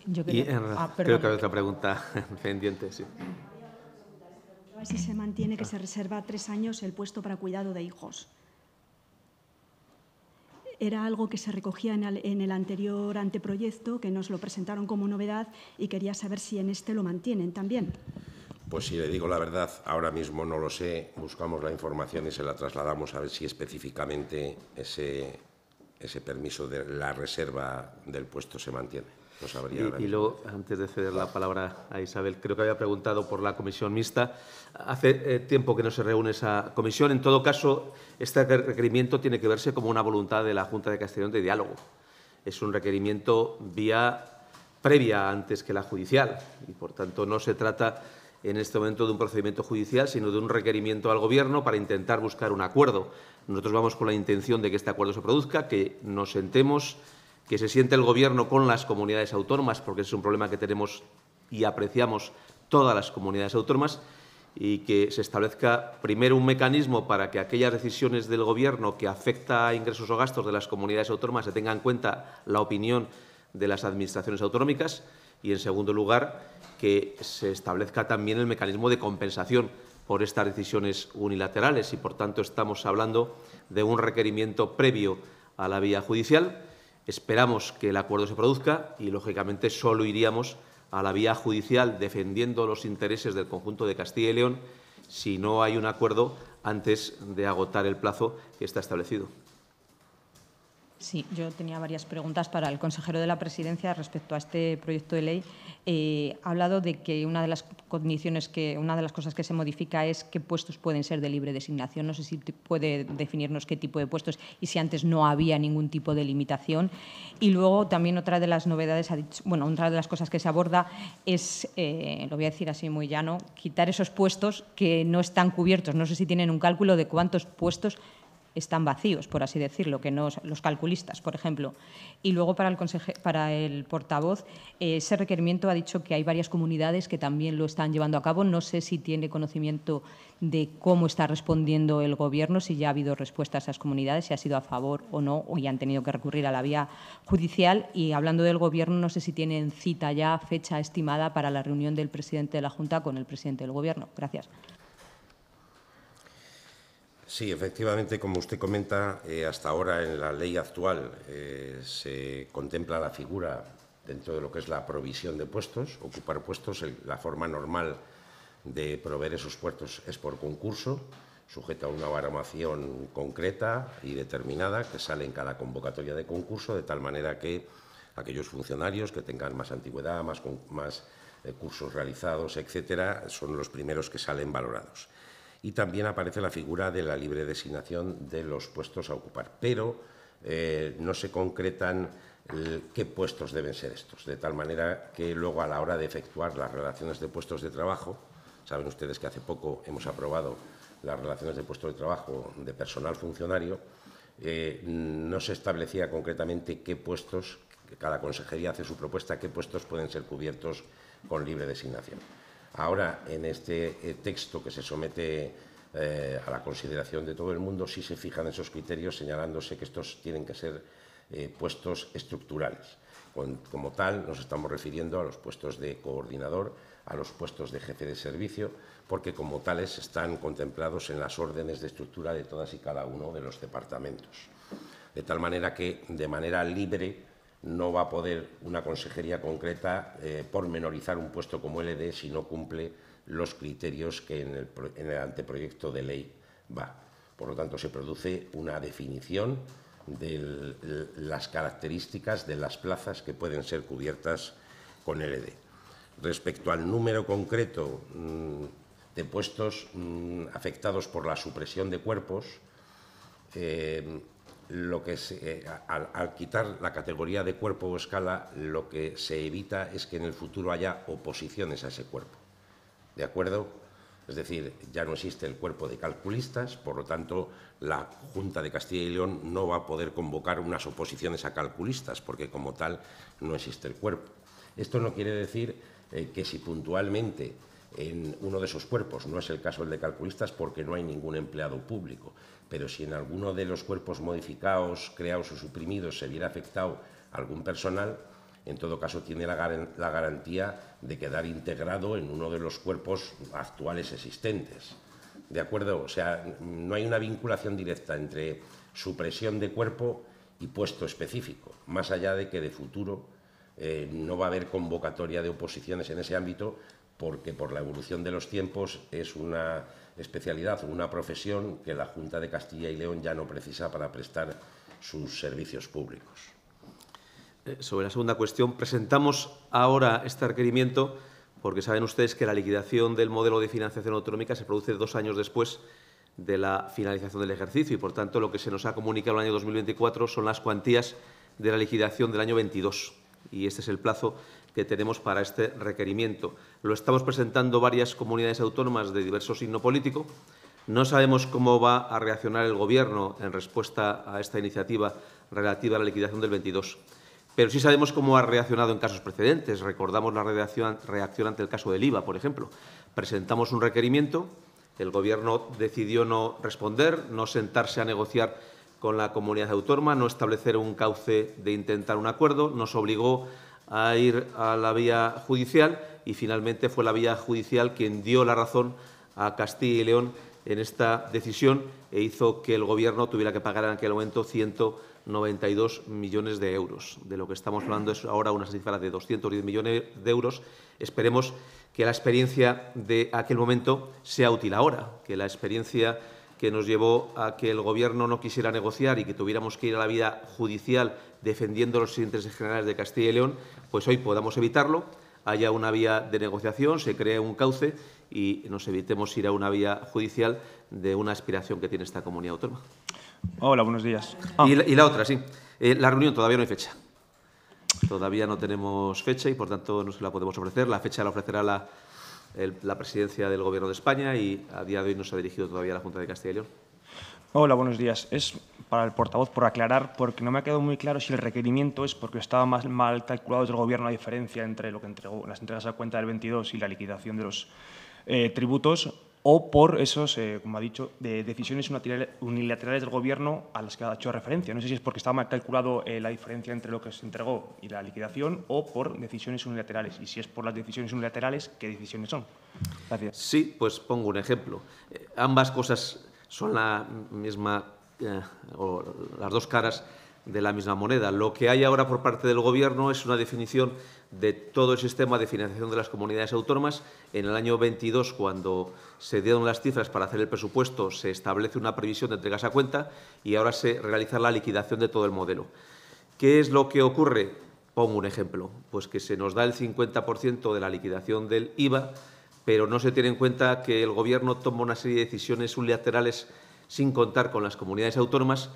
Yo creo, y, ah, que hay otra pregunta pendiente. Sí. Si se mantiene que se reserva tres años el puesto para cuidado de hijos era algo que se recogía en el anterior anteproyecto, que nos lo presentaron como novedad y quería saber si en este lo mantienen también. Pues si le digo la verdad, ahora mismo no lo sé, buscamos la información y se la trasladamos a ver si específicamente ese, ese permiso de la reserva del puesto se mantiene y, luego, antes de ceder la palabra a Isabel, creo que había preguntado por la comisión mixta. Hace eh, tiempo que no se reúne esa comisión. En todo caso, este requerimiento tiene que verse como una voluntad de la Junta de Castellón de diálogo. Es un requerimiento vía previa antes que la judicial y, por tanto, no se trata en este momento de un procedimiento judicial, sino de un requerimiento al Gobierno para intentar buscar un acuerdo. Nosotros vamos con la intención de que este acuerdo se produzca, que nos sentemos que se siente el Gobierno con las comunidades autónomas, porque es un problema que tenemos y apreciamos todas las comunidades autónomas, y que se establezca primero un mecanismo para que aquellas decisiones del Gobierno que afecta a ingresos o gastos de las comunidades autónomas se tengan en cuenta la opinión de las administraciones autonómicas y, en segundo lugar, que se establezca también el mecanismo de compensación por estas decisiones unilaterales y, por tanto, estamos hablando de un requerimiento previo a la vía judicial Esperamos que el acuerdo se produzca y, lógicamente, solo iríamos a la vía judicial defendiendo los intereses del conjunto de Castilla y León si no hay un acuerdo antes de agotar el plazo que está establecido. Sí, yo tenía varias preguntas para el consejero de la Presidencia respecto a este proyecto de ley. Eh, ha hablado de que una de las condiciones que una de las cosas que se modifica es qué puestos pueden ser de libre designación. No sé si puede definirnos qué tipo de puestos y si antes no había ningún tipo de limitación. Y luego también otra de las novedades, bueno, otra de las cosas que se aborda es, eh, lo voy a decir así muy llano, quitar esos puestos que no están cubiertos. No sé si tienen un cálculo de cuántos puestos están vacíos, por así decirlo, que no los calculistas, por ejemplo. Y luego para el, para el portavoz, ese requerimiento ha dicho que hay varias comunidades que también lo están llevando a cabo. No sé si tiene conocimiento de cómo está respondiendo el Gobierno, si ya ha habido respuesta a esas comunidades, si ha sido a favor o no, o han tenido que recurrir a la vía judicial. Y hablando del Gobierno, no sé si tienen cita ya, fecha estimada para la reunión del presidente de la Junta con el presidente del Gobierno. Gracias. Sí, efectivamente, como usted comenta, eh, hasta ahora en la ley actual eh, se contempla la figura dentro de lo que es la provisión de puestos, ocupar puestos, la forma normal de proveer esos puestos es por concurso, sujeta a una valoración concreta y determinada que sale en cada convocatoria de concurso, de tal manera que aquellos funcionarios que tengan más antigüedad, más, eh, cursos realizados, etcétera, son los primeros que salen valorados y también aparece la figura de la libre designación de los puestos a ocupar, pero eh, no se concretan eh, qué puestos deben ser estos, de tal manera que luego a la hora de efectuar las relaciones de puestos de trabajo, saben ustedes que hace poco hemos aprobado las relaciones de puestos de trabajo de personal funcionario, eh, no se establecía concretamente qué puestos, cada consejería hace su propuesta, qué puestos pueden ser cubiertos con libre designación. Ahora, en este eh, texto que se somete eh, a la consideración de todo el mundo, sí se fijan esos criterios señalándose que estos tienen que ser eh, puestos estructurales. como tal, nos estamos refiriendo a los puestos de coordinador, a los puestos de jefe de servicio, porque como tales están contemplados en las órdenes de estructura de todas y cada uno de los departamentos. De tal manera que, de manera libre, no va a poder una consejería concreta eh, pormenorizar un puesto como LD si no cumple los criterios que en el, anteproyecto de ley va. Por lo tanto, se produce una definición de las características de las plazas que pueden ser cubiertas con LD. Respecto al número concreto mm, de puestos mm, afectados por la supresión de cuerpos, eh, lo que eh, al, quitar la categoría de cuerpo o escala, lo que se evita es que en el futuro haya oposiciones a ese cuerpo. ¿De acuerdo? Es decir, ya no existe el cuerpo de calculistas, por lo tanto, la Junta de Castilla y León no va a poder convocar unas oposiciones a calculistas, porque como tal no existe el cuerpo. Esto no quiere decir eh, que si puntualmente en uno de esos cuerpos. No es el caso del de calculistas porque no hay ningún empleado público, pero si en alguno de los cuerpos modificados, creados o suprimidos se viera afectado algún personal, en todo caso tiene la, garantía de quedar integrado en uno de los cuerpos actuales existentes. ¿De acuerdo? O sea, no hay una vinculación directa entre supresión de cuerpo y puesto específico, más allá de que de futuro eh, no va a haber convocatoria de oposiciones en ese ámbito porque por la evolución de los tiempos es una especialidad, una profesión que la Junta de Castilla y León ya no precisa para prestar sus servicios públicos. Eh, sobre la segunda cuestión, presentamos ahora este requerimiento porque saben ustedes que la liquidación del modelo de financiación autonómica se produce dos años después de la finalización del ejercicio y, por tanto, lo que se nos ha comunicado en el año 2024 son las cuantías de la liquidación del año 22. Y este es el plazo que tenemos para este requerimiento. Lo estamos presentando varias comunidades autónomas de diverso signo político. No sabemos cómo va a reaccionar el Gobierno en respuesta a esta iniciativa relativa a la liquidación del 22, pero sí sabemos cómo ha reaccionado en casos precedentes. Recordamos la reacción, reacción ante el caso del IVA, por ejemplo. Presentamos un requerimiento, el Gobierno decidió no responder, no sentarse a negociar con la comunidad autónoma, no establecer un cauce de intentar un acuerdo, nos obligó a ir a la vía judicial y finalmente fue la vía judicial quien dio la razón a Castilla y León en esta decisión e hizo que el Gobierno tuviera que pagar en aquel momento 192 millones de euros. De lo que estamos hablando es ahora una cifra de 210 millones de euros. Esperemos que la experiencia de aquel momento sea útil ahora, que la experiencia que nos llevó a que el Gobierno no quisiera negociar y que tuviéramos que ir a la vía judicial defendiendo los intereses generales de Castilla y León, pues hoy podamos evitarlo, haya una vía de negociación, se cree un cauce y nos evitemos ir a una vía judicial de una aspiración que tiene esta comunidad autónoma. Hola, buenos días. Ah. Y, la, otra, sí. Eh, la reunión todavía no hay fecha. Todavía no tenemos fecha y, por tanto, no se la podemos ofrecer. La fecha la ofrecerá la la presidencia del Gobierno de España y a día de hoy nos ha dirigido todavía la Junta de Castilla y León. Hola, buenos días. Es para el portavoz por aclarar, porque no me ha quedado muy claro si el requerimiento es porque estaba mal calculado el Gobierno la diferencia entre lo que entregó las entregas a cuenta del 22 y la liquidación de los eh, tributos o por esos, eh, como ha dicho, de decisiones unilaterales del Gobierno a las que ha hecho referencia. No sé si es porque estaba mal calculado eh, la diferencia entre lo que se entregó y la liquidación o por decisiones unilaterales. Y si es por las decisiones unilaterales, ¿qué decisiones son? Gracias. Sí, pues pongo un ejemplo. Eh, ambas cosas son la misma, o las dos caras de la misma moneda. Lo que hay ahora por parte del Gobierno es una definición de todo el sistema de financiación de las comunidades autónomas. En el año 22, cuando se dieron las cifras para hacer el presupuesto, se establece una previsión de entregas a cuenta y ahora se realiza la liquidación de todo el modelo. ¿Qué es lo que ocurre? Pongo un ejemplo. Pues que se nos da el 50% de la liquidación del IVA, pero no se tiene en cuenta que el Gobierno toma una serie de decisiones unilaterales sin contar con las comunidades autónomas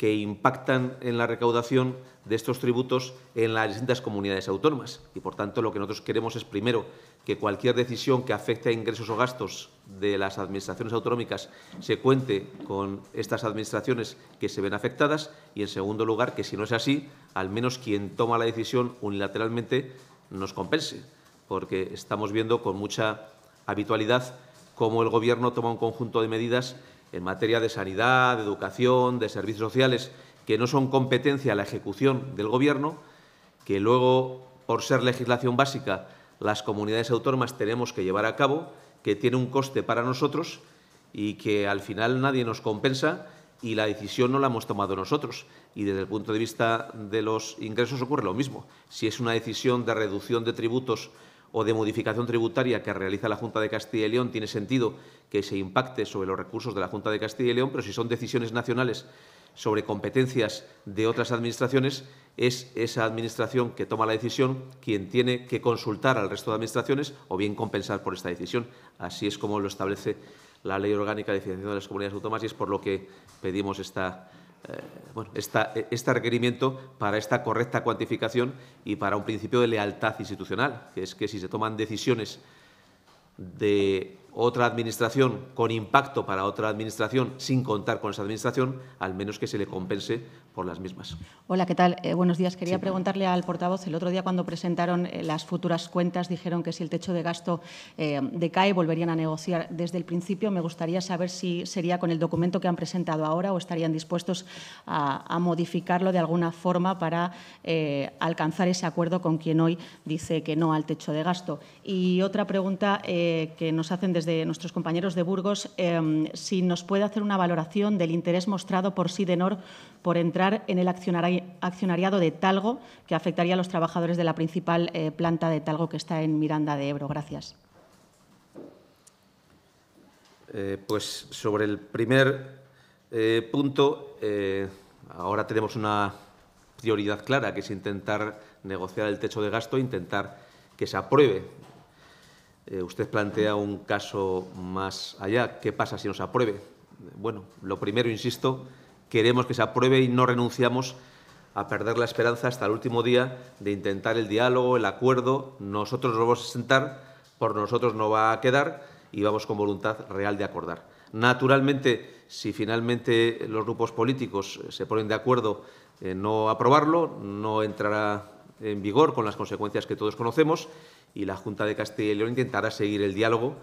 que impactan en la recaudación de estos tributos en las distintas comunidades autónomas. Y, por tanto, lo que nosotros queremos es, primero, que cualquier decisión que afecte a ingresos o gastos de las administraciones autonómicas se cuente con estas administraciones que se ven afectadas y, en segundo lugar, que si no es así, al menos quien toma la decisión unilateralmente nos compense, porque estamos viendo con mucha habitualidad cómo el Gobierno toma un conjunto de medidas en materia de sanidad, de educación, de servicios sociales, que no son competencia a la ejecución del Gobierno, que luego, por ser legislación básica, las comunidades autónomas tenemos que llevar a cabo, que tiene un coste para nosotros y que al final nadie nos compensa y la decisión no la hemos tomado nosotros. Y desde el punto de vista de los ingresos ocurre lo mismo. Si es una decisión de reducción de tributos o de modificación tributaria que realiza la Junta de Castilla y León, tiene sentido que se impacte sobre los recursos de la Junta de Castilla y León, pero si son decisiones nacionales sobre competencias de otras administraciones, es esa administración que toma la decisión quien tiene que consultar al resto de administraciones o bien compensar por esta decisión. Así es como lo establece la Ley Orgánica de Financiación de las Comunidades Autónomas y es por lo que pedimos esta eh, bueno, este requerimiento para esta correcta cuantificación y para un principio de lealtad institucional, que es que si se toman decisiones de otra administración con impacto para otra administración sin contar con esa administración, al menos que se le compense las mismas. Hola, ¿qué tal? Eh, buenos días. Quería preguntarle al portavoz, el otro día cuando presentaron eh, las futuras cuentas dijeron que si el techo de gasto eh, decae volverían a negociar desde el principio. Me gustaría saber si sería con el documento que han presentado ahora o estarían dispuestos a modificarlo de alguna forma para alcanzar ese acuerdo con quien hoy dice que no al techo de gasto. Y otra pregunta que nos hacen desde nuestros compañeros de Burgos, si nos puede hacer una valoración del interés mostrado por Sidenor por entrar en el accionariado de Talgo, que afectaría a los trabajadores de la principal eh, planta de Talgo que está en Miranda de Ebro. Gracias. Eh, pues sobre el primer eh, punto, ahora tenemos una prioridad clara, que es intentar negociar el techo de gasto, ...e intentar que se apruebe usted plantea un caso más allá. ¿Qué pasa si no se apruebe? Bueno, lo primero, insisto, queremos que se apruebe y no renunciamos a perder la esperanza hasta el último día de intentar el diálogo, el acuerdo. Nosotros lo vamos a sentar, por nosotros no va a quedar y vamos con voluntad real de acordar. Naturalmente, si finalmente los grupos políticos se ponen de acuerdo en no aprobarlo, no entrará en vigor con las consecuencias que todos conocemos y la Junta de Castilla y León intentará seguir el diálogo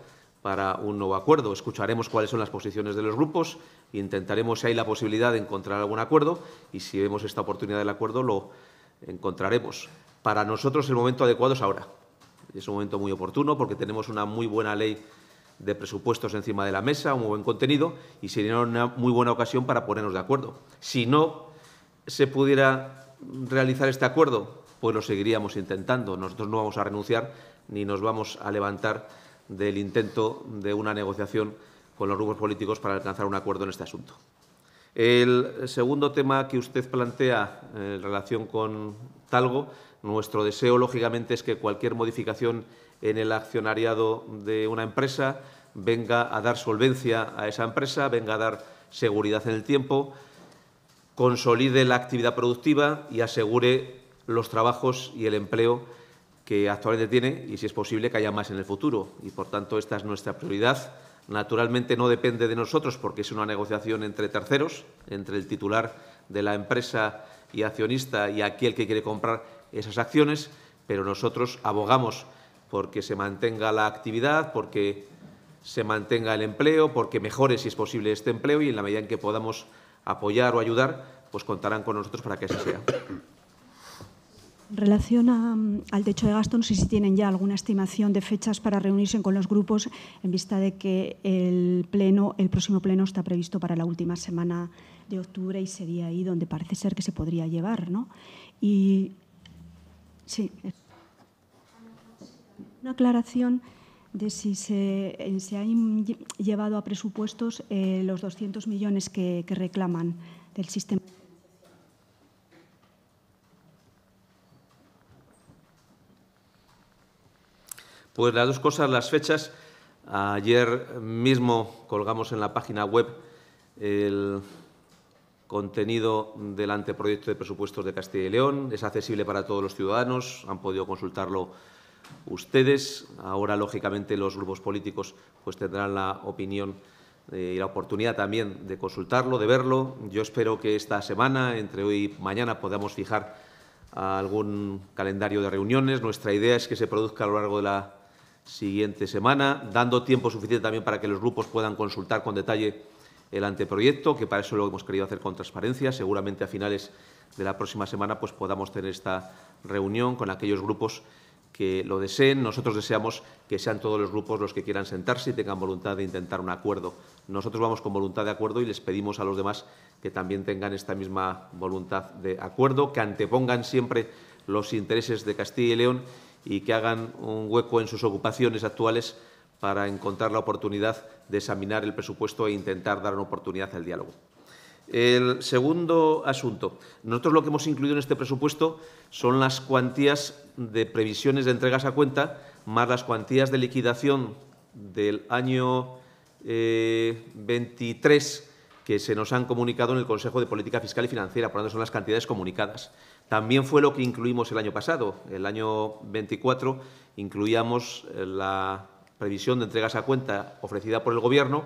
para un nuevo acuerdo. Escucharemos cuáles son las posiciones de los grupos, intentaremos si hay la posibilidad de encontrar algún acuerdo y si vemos esta oportunidad del acuerdo lo encontraremos. Para nosotros el momento adecuado es ahora. Es un momento muy oportuno porque tenemos una muy buena ley de presupuestos encima de la mesa, un muy buen contenido y sería una muy buena ocasión para ponernos de acuerdo. Si no se pudiera realizar este acuerdo, pues lo seguiríamos intentando. Nosotros no vamos a renunciar ni nos vamos a levantar del intento de una negociación con los grupos políticos para alcanzar un acuerdo en este asunto. El segundo tema que usted plantea eh, en relación con Talgo, nuestro deseo, lógicamente, es que cualquier modificación en el accionariado de una empresa venga a dar solvencia a esa empresa, venga a dar seguridad en el tiempo, consolide la actividad productiva y asegure los trabajos y el empleo que actualmente tiene y si es posible que haya más en el futuro. Y por tanto, esta es nuestra prioridad. Naturalmente no depende de nosotros porque es una negociación entre terceros, entre el titular de la empresa y accionista y aquel que quiere comprar esas acciones, pero nosotros abogamos porque se mantenga la actividad, porque se mantenga el empleo, porque mejore si es posible este empleo y en la medida en que podamos apoyar o ayudar, pues contarán con nosotros para que eso sea. Relación mm, al techo de gasto, no sé si tienen ya alguna estimación de fechas para reunirse con los grupos en vista de que el pleno, el próximo pleno está previsto para la última semana de octubre y sería ahí donde parece ser que se podría llevar, ¿no? Y sí, una aclaración de si se, eh, se han llevado a presupuestos eh, los 200 millones que, que reclaman del sistema. Pues las dos cosas, las fechas. Ayer mismo colgamos en la página web el contenido del anteproyecto de presupuestos de Castilla y León. Es accesible para todos los ciudadanos, han podido consultarlo ustedes. Ahora, lógicamente, los grupos políticos pues, tendrán la opinión eh, y la oportunidad también de consultarlo, de verlo. Yo espero que esta semana, entre hoy y mañana, podamos fijar algún calendario de reuniones. Nuestra idea es que se produzca a lo largo de la siguiente semana, dando tiempo suficiente también para que los grupos puedan consultar con detalle el anteproyecto, que para eso lo hemos querido hacer con transparencia. Seguramente a finales de la próxima semana pues, podamos tener esta reunión con aquellos grupos que lo deseen. Nosotros deseamos que sean todos los grupos los que quieran sentarse y tengan voluntad de intentar un acuerdo. Nosotros vamos con voluntad de acuerdo y les pedimos a los demás que también tengan esta misma voluntad de acuerdo, que antepongan siempre los intereses de Castilla y León y que hagan un hueco en sus ocupaciones actuales para encontrar la oportunidad de examinar el presupuesto e intentar dar una oportunidad al diálogo. El segundo asunto. Nosotros lo que hemos incluido en este presupuesto son las cuantías de previsiones de entregas a cuenta más las cuantías de liquidación del año 23 eh, que se nos han comunicado en el Consejo de Política Fiscal y Financiera, por lo tanto son las cantidades comunicadas. También fue lo que incluimos el año pasado. El año 24 incluíamos eh, la previsión de entregas a cuenta ofrecida por el Gobierno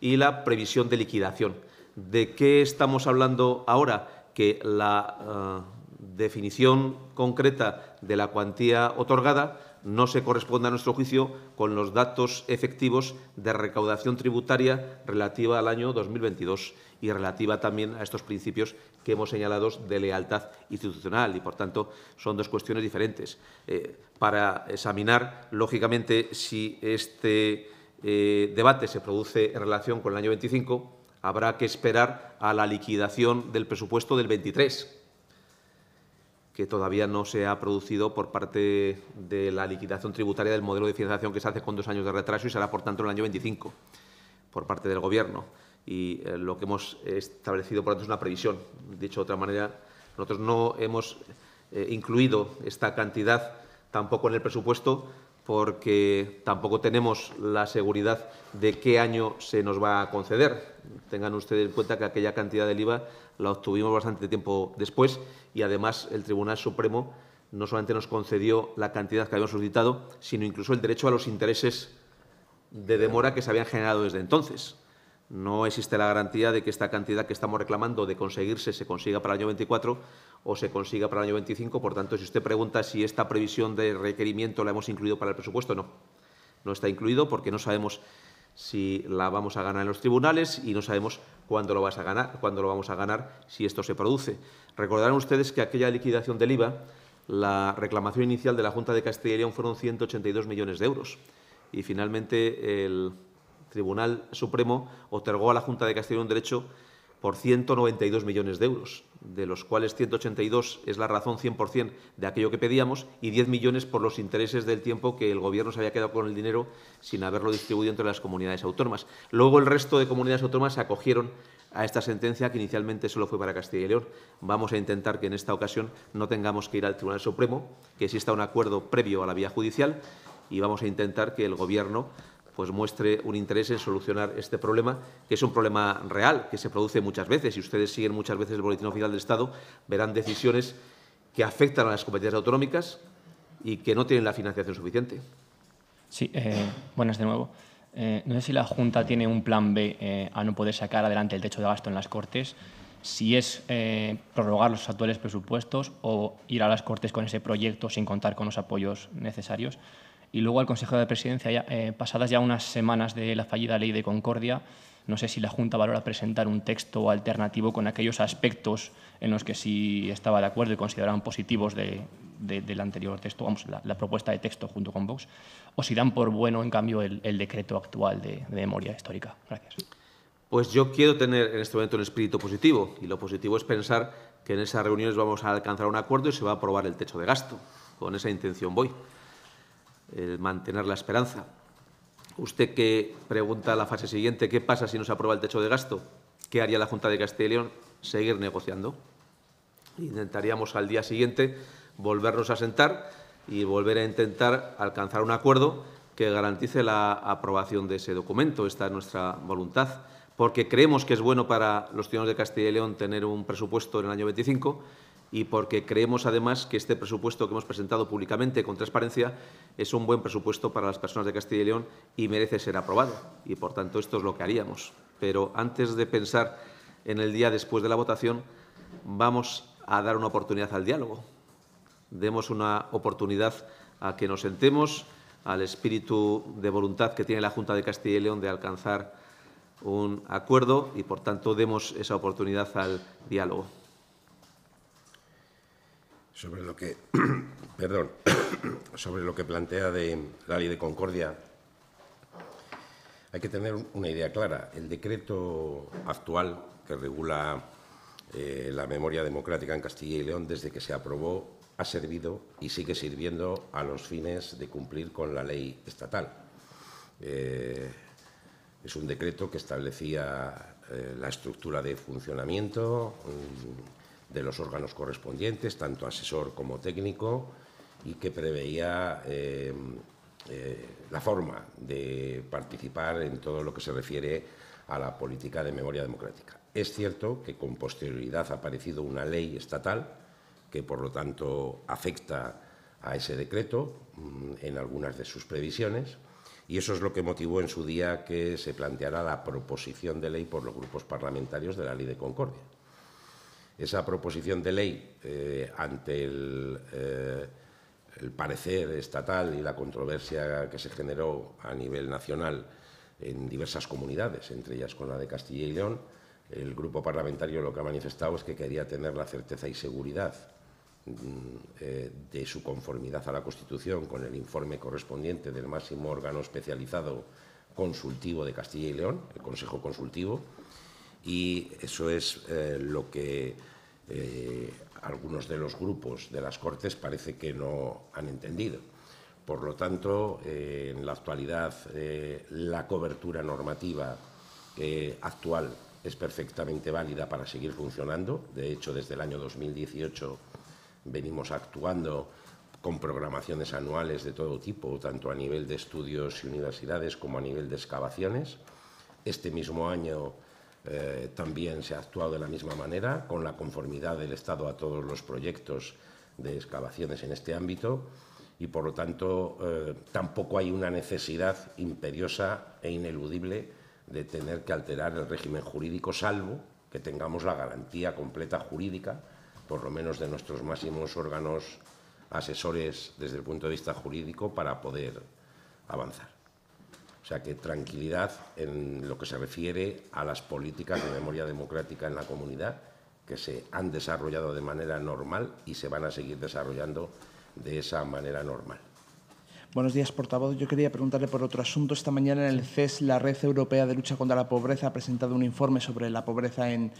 y la previsión de liquidación. ¿De qué estamos hablando ahora? Que la eh, definición concreta de la cuantía otorgada no se corresponde a nuestro juicio con los datos efectivos de recaudación tributaria relativa al año 2022 y relativa también a estos principios que hemos señalado de lealtad institucional y, por tanto, son dos cuestiones diferentes. Eh, para examinar, lógicamente, si este eh, debate se produce en relación con el año 25, habrá que esperar a la liquidación del presupuesto del 23, que todavía no se ha producido por parte de la liquidación tributaria del modelo de financiación que se hace con dos años de retraso y será, por tanto, en el año 25 por parte del Gobierno. Y eh, lo que hemos establecido, por tanto, es una previsión. Dicho de otra manera, nosotros no hemos eh, incluido esta cantidad tampoco en el presupuesto porque tampoco tenemos la seguridad de qué año se nos va a conceder. Tengan ustedes en cuenta que aquella cantidad del IVA la obtuvimos bastante tiempo después y además el Tribunal Supremo no solamente nos concedió la cantidad que habíamos solicitado, sino incluso el derecho a los intereses de demora que se habían generado desde entonces. No existe la garantía de que esta cantidad que estamos reclamando de conseguirse se consiga para el año 24 o se consiga para el año 25. Por tanto, si usted pregunta si esta previsión de requerimiento la hemos incluido para el presupuesto, no. No está incluido porque no sabemos si la vamos a ganar en los tribunales y no sabemos cuándo lo, vas a ganar, cuándo lo vamos a ganar si esto se produce. Recordarán ustedes que aquella liquidación del IVA, la reclamación inicial de la Junta de Castilla y León fueron 182 millones de euros y finalmente el Tribunal Supremo otorgó a la Junta de Castilla y León derecho por 192 millones de euros, de los cuales 182 es la razón 100% de aquello que pedíamos y 10 millones por los intereses del tiempo que el Gobierno se había quedado con el dinero sin haberlo distribuido entre las comunidades autónomas. Luego el resto de comunidades autónomas se acogieron a esta sentencia que inicialmente solo fue para Castilla y León. Vamos a intentar que en esta ocasión no tengamos que ir al Tribunal Supremo, que exista un acuerdo previo a la vía judicial y vamos a intentar que el Gobierno pues muestre un interés en solucionar este problema, que es un problema real, que se produce muchas veces. Y ustedes siguen muchas veces el Boletín Oficial del Estado, verán decisiones que afectan a las competencias autonómicas y que no tienen la financiación suficiente. Sí, eh, buenas de nuevo. Eh, no sé si la Junta tiene un plan B eh, a no poder sacar adelante el techo de gasto en las Cortes, si es prorrogar los actuales presupuestos o ir a las Cortes con ese proyecto sin contar con los apoyos necesarios y luego al Consejo de Presidencia, ya, eh, pasadas ya unas semanas de la fallida ley de Concordia, no sé si la Junta valora presentar un texto alternativo con aquellos aspectos en los que sí estaba de acuerdo y consideraban positivos del anterior texto, vamos, la, propuesta de texto junto con Vox, o si dan por bueno, en cambio, el, decreto actual de, memoria histórica. Gracias. Pues yo quiero tener en este momento un espíritu positivo, y lo positivo es pensar que en esas reuniones vamos a alcanzar un acuerdo y se va a aprobar el techo de gasto. Con esa intención voy el mantener la esperanza. Usted que pregunta la fase siguiente, ¿qué pasa si no se aprueba el techo de gasto? ¿Qué haría la Junta de Castilla y León? Seguir negociando. Intentaríamos al día siguiente volvernos a sentar y volver a intentar alcanzar un acuerdo que garantice la aprobación de ese documento. Esta es nuestra voluntad, porque creemos que es bueno para los ciudadanos de Castilla y León tener un presupuesto en el año 25 y porque creemos además que este presupuesto que hemos presentado públicamente con transparencia es un buen presupuesto para las personas de Castilla y León y merece ser aprobado. Y por tanto esto es lo que haríamos. Pero antes de pensar en el día después de la votación, vamos a dar una oportunidad al diálogo. Demos una oportunidad a que nos sentemos, al espíritu de voluntad que tiene la Junta de Castilla y León de alcanzar un acuerdo y, por tanto, demos esa oportunidad al diálogo sobre lo que, perdón, sobre lo que plantea de la ley de concordia, hay que tener una idea clara. El decreto actual que regula eh, la memoria democrática en Castilla y León desde que se aprobó ha servido y sigue sirviendo a los fines de cumplir con la ley estatal. Eh, es un decreto que establecía eh, la estructura de funcionamiento, mm, de los órganos correspondientes, tanto asesor como técnico, y que preveía eh, eh, la forma de participar en todo lo que se refiere a la política de memoria democrática. Es cierto que con posterioridad ha aparecido una ley estatal que, por lo tanto, afecta a ese decreto mm, en algunas de sus previsiones, y eso es lo que motivó en su día que se planteara la proposición de ley por los grupos parlamentarios de la Ley de Concordia esa proposición de ley eh, ante eh, el, parecer estatal y la controversia que se generó a nivel nacional en diversas comunidades, entre ellas con la de Castilla y León, el grupo parlamentario lo que ha manifestado es que quería tener la certeza y seguridad mm, eh, de su conformidad a la Constitución con el informe correspondiente del máximo órgano especializado consultivo de Castilla y León, el Consejo Consultivo, y eso es eh, lo que eh, algunos de los grupos de las Cortes parece que no han entendido. Por lo tanto, eh, en la actualidad la cobertura normativa actual es perfectamente válida para seguir funcionando. De hecho, desde el año 2018 venimos actuando con programaciones anuales de todo tipo, tanto a nivel de estudios y universidades como a nivel de excavaciones. Este mismo año eh, también se ha actuado de la misma manera, con la conformidad del Estado a todos los proyectos de excavaciones en este ámbito y por lo tanto eh, tampoco hay una necesidad imperiosa e ineludible de tener que alterar el régimen jurídico, salvo que tengamos la garantía completa jurídica, por lo menos de nuestros máximos órganos asesores desde el punto de vista jurídico, para poder avanzar. O sea que tranquilidad en lo que se refiere a las políticas de memoria democrática en la comunidad, que se han desarrollado de manera normal y se van a seguir desarrollando de esa manera normal. Buenos días, portavoz. Yo quería preguntarle por otro asunto. Esta mañana en el CES, la Red Europea de Lucha contra la Pobreza ha presentado un informe sobre la pobreza en,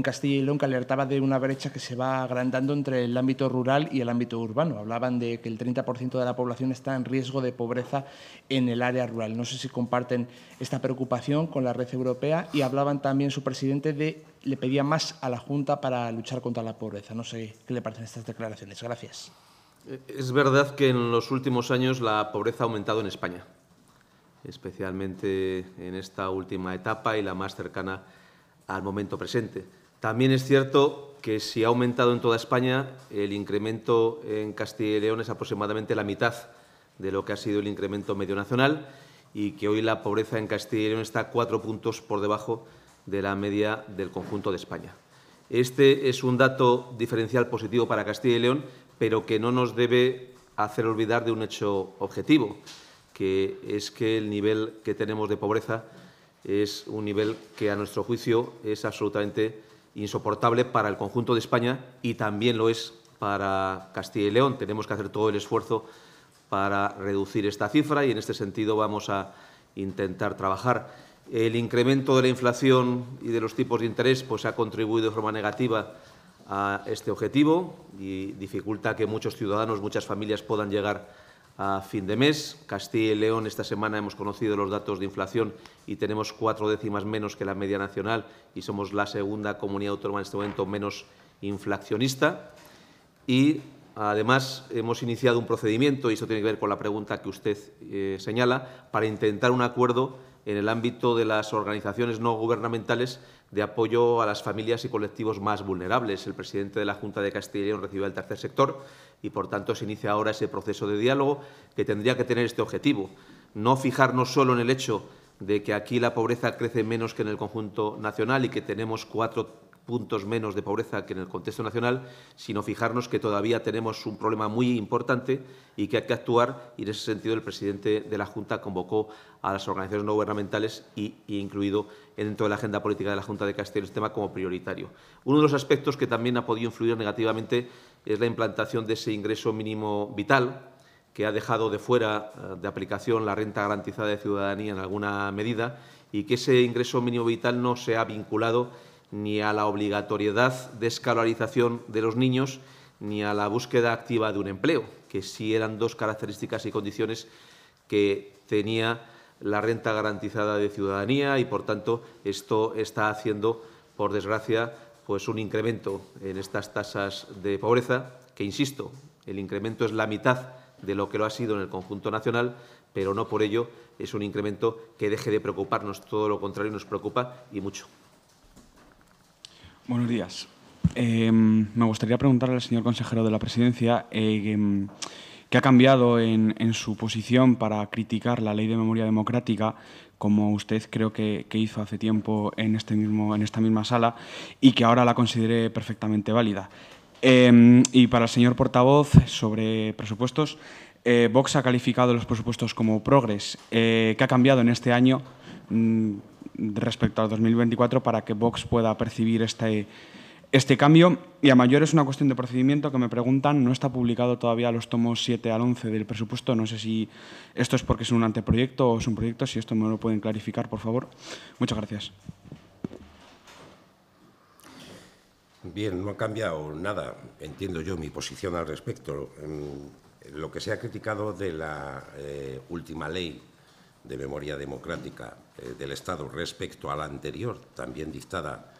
Castilla y León que alertaba de una brecha que se va agrandando entre el ámbito rural y el ámbito urbano. Hablaban de que el 30% de la población está en riesgo de pobreza en el área rural. No sé si comparten esta preocupación con la Red Europea y hablaban también su presidente de le pedía más a la Junta para luchar contra la pobreza. No sé qué le parecen estas declaraciones. Gracias. Es verdad que en los últimos años la pobreza ha aumentado en España, especialmente en esta última etapa y la más cercana al momento presente. También es cierto que si ha aumentado en toda España, el incremento en Castilla y León es aproximadamente la mitad de lo que ha sido el incremento medio nacional y que hoy la pobreza en Castilla y León está cuatro puntos por debajo de la media del conjunto de España. Este es un dato diferencial positivo para Castilla y León, pero que no nos debe hacer olvidar de un hecho objetivo, que es que el nivel que tenemos de pobreza es un nivel que, a nuestro juicio, es absolutamente insoportable para el conjunto de España y también lo es para Castilla y León. Tenemos que hacer todo el esfuerzo para reducir esta cifra y, en este sentido, vamos a intentar trabajar. El incremento de la inflación y de los tipos de interés pues, ha contribuido de forma negativa a este objetivo y dificulta que muchos ciudadanos, muchas familias puedan llegar a fin de mes. Castilla y León esta semana hemos conocido los datos de inflación y tenemos cuatro décimas menos que la media nacional y somos la segunda comunidad autónoma en este momento menos inflacionista. Y Además, hemos iniciado un procedimiento, y eso tiene que ver con la pregunta que usted eh, señala, para intentar un acuerdo en el ámbito de las organizaciones no gubernamentales de apoyo a las familias y colectivos más vulnerables. El presidente de la Junta de Castilla y León recibió el tercer sector y, por tanto, se inicia ahora ese proceso de diálogo que tendría que tener este objetivo. No fijarnos solo en el hecho de que aquí la pobreza crece menos que en el conjunto nacional y que tenemos cuatro puntos menos de pobreza que en el contexto nacional, sino fijarnos que todavía tenemos un problema muy importante y que hay que actuar. Y en ese sentido, el presidente de la Junta convocó a las organizaciones no gubernamentales y, incluido dentro de la agenda política de la Junta de Castilla el este tema como prioritario. Uno de los aspectos que también ha podido influir negativamente es la implantación de ese ingreso mínimo vital, que ha dejado de fuera eh, de aplicación la renta garantizada de ciudadanía en alguna medida y que ese ingreso mínimo vital no se ha vinculado ni a la obligatoriedad de escolarización de los niños, ni a la búsqueda activa de un empleo, que sí eran dos características y condiciones que tenía la renta garantizada de ciudadanía y, por tanto, esto está haciendo, por desgracia, pues un incremento en estas tasas de pobreza, que, insisto, el incremento es la mitad de lo que lo ha sido en el conjunto nacional, pero no por ello es un incremento que deje de preocuparnos, todo lo contrario nos preocupa y mucho. Buenos días. Em, me gustaría preguntarle al señor consejero de la presidencia em, qué ha cambiado en, su posición para criticar la ley de memoria democrática, como usted creo que, hizo hace tiempo en, este mismo, en esta misma sala, y que ahora la considere perfectamente válida. Em, y para el señor portavoz, sobre presupuestos, eh, Vox ha calificado los presupuestos como progres. Eh, ¿Qué ha cambiado en este año mm, respecto al 2024 para que Vox pueda percibir este, este cambio. Y a mayor es una cuestión de procedimiento que me preguntan, no está publicado todavía los tomos 7 al 11 del presupuesto, no sé si esto es porque es un anteproyecto o es un proyecto, si esto me lo pueden clarificar, por favor. Muchas gracias. Bien, no ha cambiado nada, entiendo yo mi posición al respecto. Mm, lo que se ha criticado de la eh, última ley de memoria democrática eh, del Estado respecto a la anterior, también dictada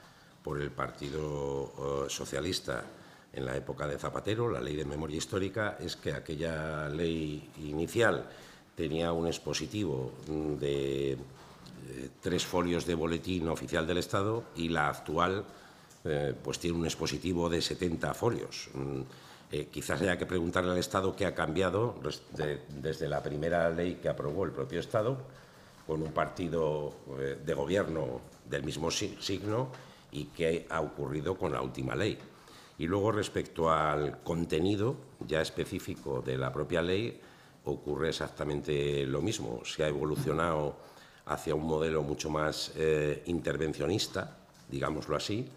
por el Partido eh, Socialista en la época de Zapatero, la ley de memoria histórica, es que aquella ley inicial tenía un expositivo de eh, tres folios de boletín oficial del Estado y la actual pues tiene un expositivo de 70 folios. Mm, eh, quizás haya que preguntarle al Estado qué ha cambiado desde la primera ley que aprobó el propio Estado, con un partido eh, de gobierno del mismo signo y qué ha ocurrido con la última ley. Y luego, respecto al contenido ya específico de la propia ley, ocurre exactamente lo mismo. Se ha evolucionado hacia un modelo mucho más eh, intervencionista, digámoslo así,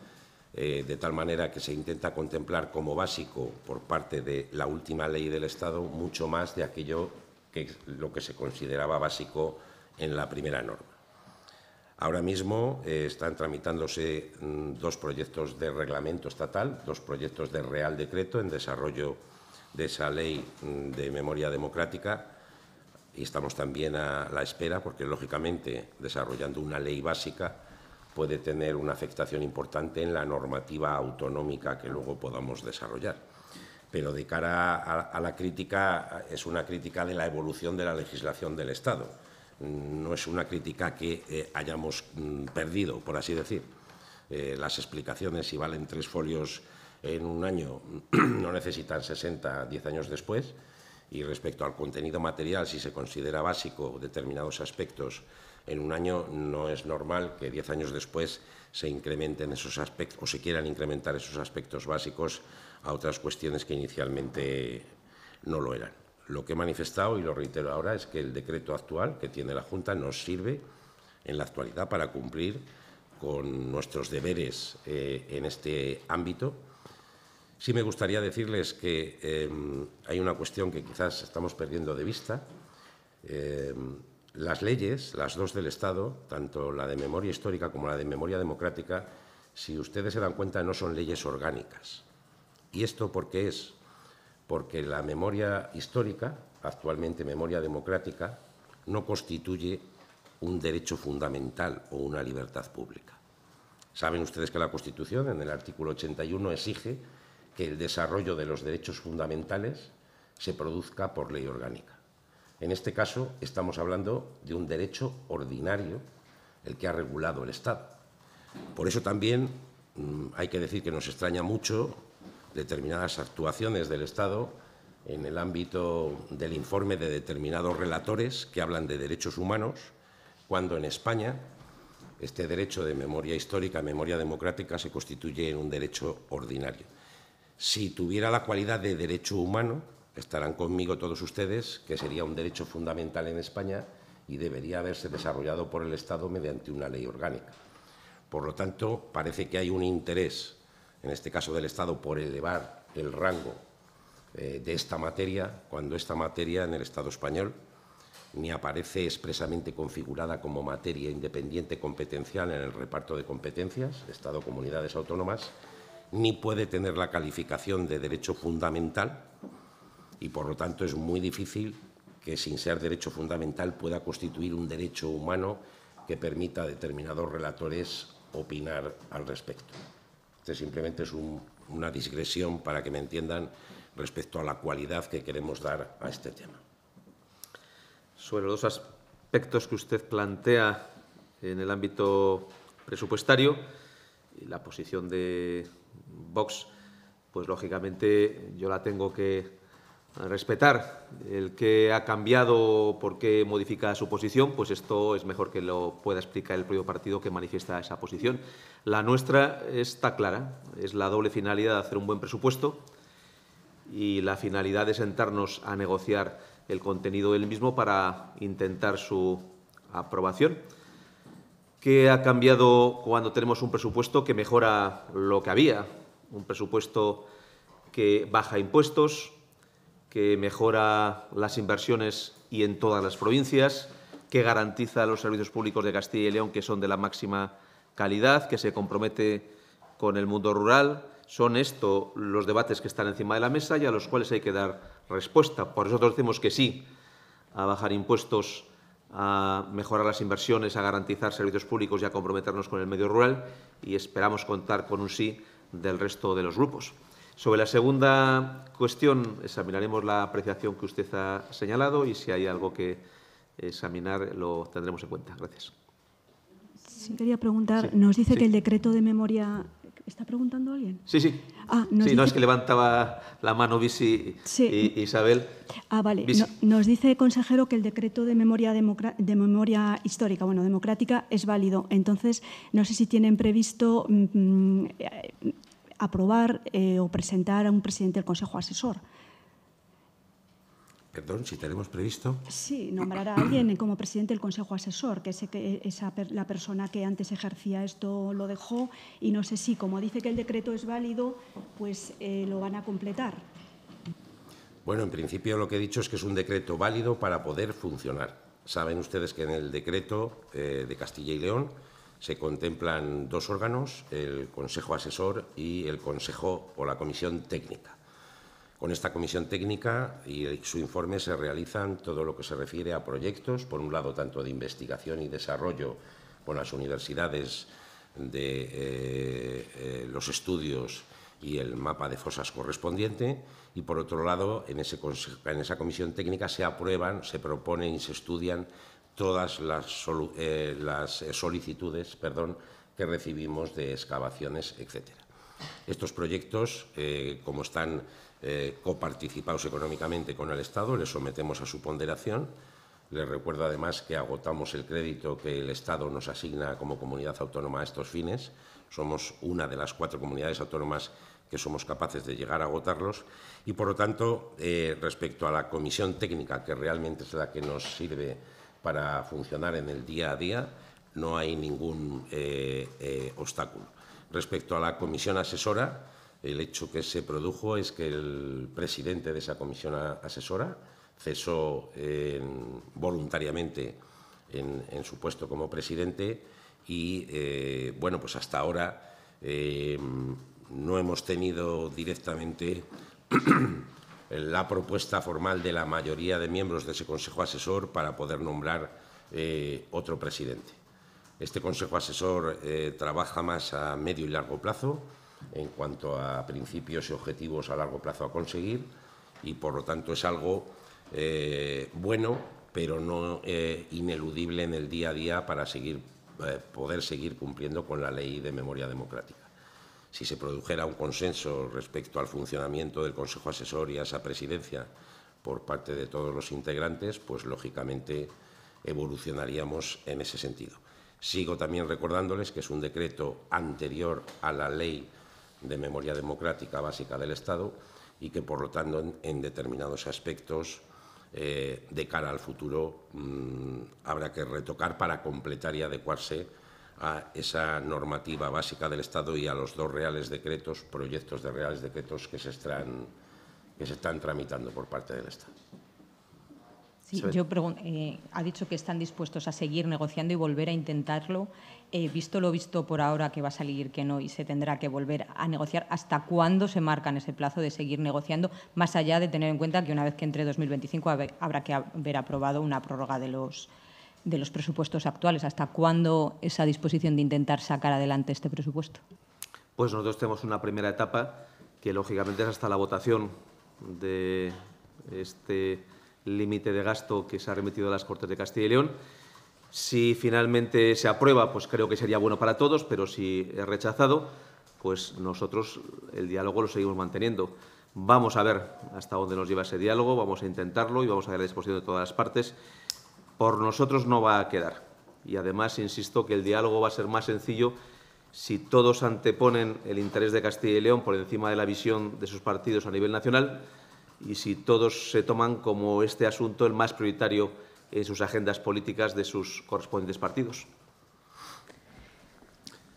eh, de tal manera que se intenta contemplar como básico por parte de la última ley del Estado mucho más de aquello que lo que se consideraba básico en la primera norma. Ahora mismo eh, están tramitándose mm, dos proyectos de reglamento estatal, dos proyectos de real decreto en desarrollo de esa ley mm, de memoria democrática y estamos también a la espera porque, lógicamente, desarrollando una ley básica, puede tener una afectación importante en la normativa autonómica que luego podamos desarrollar. Pero de cara a, la crítica, es una crítica de la evolución de la legislación del Estado. No es una crítica que eh, hayamos mm, perdido, por así decir. Eh, las explicaciones, si valen tres folios en un año, no necesitan 60, 10 años después. Y respecto al contenido material, si se considera básico determinados aspectos en un año no es normal que diez años después se incrementen esos aspectos o se quieran incrementar esos aspectos básicos a otras cuestiones que inicialmente no lo eran. Lo que he manifestado y lo reitero ahora es que el decreto actual que tiene la Junta nos sirve en la actualidad para cumplir con nuestros deberes eh, en este ámbito. Sí me gustaría decirles que eh, hay una cuestión que quizás estamos perdiendo de vista. Eh, las leyes, las dos del Estado, tanto la de memoria histórica como la de memoria democrática, si ustedes se dan cuenta, no son leyes orgánicas. ¿Y esto por qué es? Porque la memoria histórica, actualmente memoria democrática, no constituye un derecho fundamental o una libertad pública. Saben ustedes que la Constitución, en el artículo 81, exige que el desarrollo de los derechos fundamentales se produzca por ley orgánica. En este caso estamos hablando de un derecho ordinario, el que ha regulado el Estado. Por eso también mm, hay que decir que nos extraña mucho determinadas actuaciones del Estado en el ámbito del informe de determinados relatores que hablan de derechos humanos, cuando en España este derecho de memoria histórica, memoria democrática, se constituye en un derecho ordinario. Si tuviera la cualidad de derecho humano, estarán conmigo todos ustedes, que sería un derecho fundamental en España y debería haberse desarrollado por el Estado mediante una ley orgánica. Por lo tanto, parece que hay un interés, en este caso del Estado, por elevar el rango eh, de esta materia, cuando esta materia en el Estado español ni aparece expresamente configurada como materia independiente competencial en el reparto de competencias, Estado-comunidades autónomas, ni puede tener la calificación de derecho fundamental y por lo tanto es muy difícil que sin ser derecho fundamental pueda constituir un derecho humano que permita a determinados relatores opinar al respecto. Este simplemente es una digresión para que me entiendan respecto a la cualidad que queremos dar a este tema. Sobre los aspectos que usted plantea en el ámbito presupuestario, la posición de Vox, pues lógicamente yo la tengo que respetar. El que ha cambiado porque modifica su posición, pues esto es mejor que lo pueda explicar el propio partido que manifiesta esa posición. La nuestra está clara, es la doble finalidad de hacer un buen presupuesto y la finalidad de sentarnos a negociar el contenido del mismo para intentar su aprobación. ¿Qué ha cambiado cuando tenemos un presupuesto que mejora lo que había? Un presupuesto que baja impuestos, que mejora las inversiones y en todas las provincias, que garantiza los servicios públicos de Castilla y León, que son de la máxima calidad, que se compromete con el mundo rural. Son estos los debates que están encima de la mesa y a los cuales hay que dar respuesta. Por eso decimos que sí a bajar impuestos, a mejorar las inversiones, a garantizar servicios públicos y a comprometernos con el medio rural y esperamos contar con un sí del resto de los grupos. Sobre la segunda cuestión, examinaremos la apreciación que usted ha señalado y si hay algo que examinar lo tendremos en cuenta. Gracias. Sí, quería preguntar, nos dice que el decreto de memoria... ¿Está preguntando alguien? Sí, sí. Ah, no es que levantaba la mano Visi Isabel. Ah, vale. nos dice, consejero, que el decreto de memoria, de memoria histórica, bueno, democrática, es válido. Entonces, no sé si tienen previsto mm, mm, aprobar eh, o presentar a un presidente del Consejo Asesor. Perdón, si tenemos previsto. Sí, nombrar a alguien como presidente del Consejo Asesor, que es la persona que antes ejercía esto lo dejó y no sé si, como dice que el decreto es válido, pues eh, lo van a completar. Bueno, en principio lo que he dicho es que es un decreto válido para poder funcionar. Saben ustedes que en el decreto eh, de Castilla y León se contemplan dos órganos, el Consejo Asesor y el Consejo o la Comisión Técnica. Con esta comisión técnica y su informe se realizan todo lo que se refiere a proyectos, por un lado tanto de investigación y desarrollo con las universidades de eh, eh, los estudios y el mapa de fosas correspondiente y por otro lado en, en esa comisión técnica se aprueban, se proponen y se estudian todas las, eh, eh, solicitudes perdón, que recibimos de excavaciones, etc. Estos proyectos, eh, como están coparticipados económicamente con el Estado, les sometemos a su ponderación. Les recuerdo además que agotamos el crédito que el Estado nos asigna como comunidad autónoma a estos fines. Somos una de las cuatro comunidades autónomas que somos capaces de llegar a agotarlos y, por lo tanto, respecto a la comisión técnica, que realmente es la que nos sirve para funcionar en el día a día, no hay ningún eh, eh, obstáculo. Respecto a la comisión asesora, el hecho que se produjo es que el presidente de esa comisión asesora cesó eh, voluntariamente en, en, su puesto como presidente y, bueno, pues hasta ahora no hemos tenido directamente Eh, la propuesta formal de la mayoría de miembros de ese Consejo Asesor para poder nombrar eh, otro presidente. Este Consejo Asesor eh, trabaja más a medio y largo plazo en cuanto a principios y objetivos a largo plazo a conseguir y, por lo tanto, es algo bueno, pero no ineludible en el día a día para seguir, poder seguir cumpliendo con la ley de memoria democrática si se produjera un consenso respecto al funcionamiento del Consejo Asesor y a esa presidencia por parte de todos los integrantes, pues lógicamente evolucionaríamos en ese sentido. Sigo también recordándoles que es un decreto anterior a la Ley de Memoria Democrática Básica del Estado y que, por lo tanto, en, determinados aspectos eh, de cara al futuro mm, habrá que retocar para completar y adecuarse a esa normativa básica del Estado y a los dos reales decretos, proyectos de reales decretos que se están, que se están tramitando por parte del Estado. Sí, yo pregunto, eh, ha dicho que están dispuestos a seguir negociando y volver a intentarlo. Eh, visto lo visto por ahora que va a salir que no y se tendrá que volver a negociar, ¿hasta cuándo se en ese plazo de seguir negociando? Más allá de tener en cuenta que una vez que entre 2025 habrá que haber aprobado una prórroga de los, de los presupuestos actuales. ¿Hasta cuándo esa disposición de intentar sacar adelante este presupuesto? Pues nosotros tenemos una primera etapa que, lógicamente, es hasta la votación de este límite de gasto que se ha remitido a las Cortes de Castilla y León. Si finalmente se aprueba, pues creo que sería bueno para todos, pero si es rechazado, pues nosotros el diálogo lo seguimos manteniendo. Vamos a ver hasta dónde nos lleva ese diálogo, vamos a intentarlo y vamos a ver a disposición de todas las partes por nosotros no va a quedar. Y además, insisto, que el diálogo va a ser más sencillo si todos anteponen el interés de Castilla y León por encima de la visión de sus partidos a nivel nacional y si todos se toman como este asunto el más prioritario en sus agendas políticas de sus correspondientes partidos.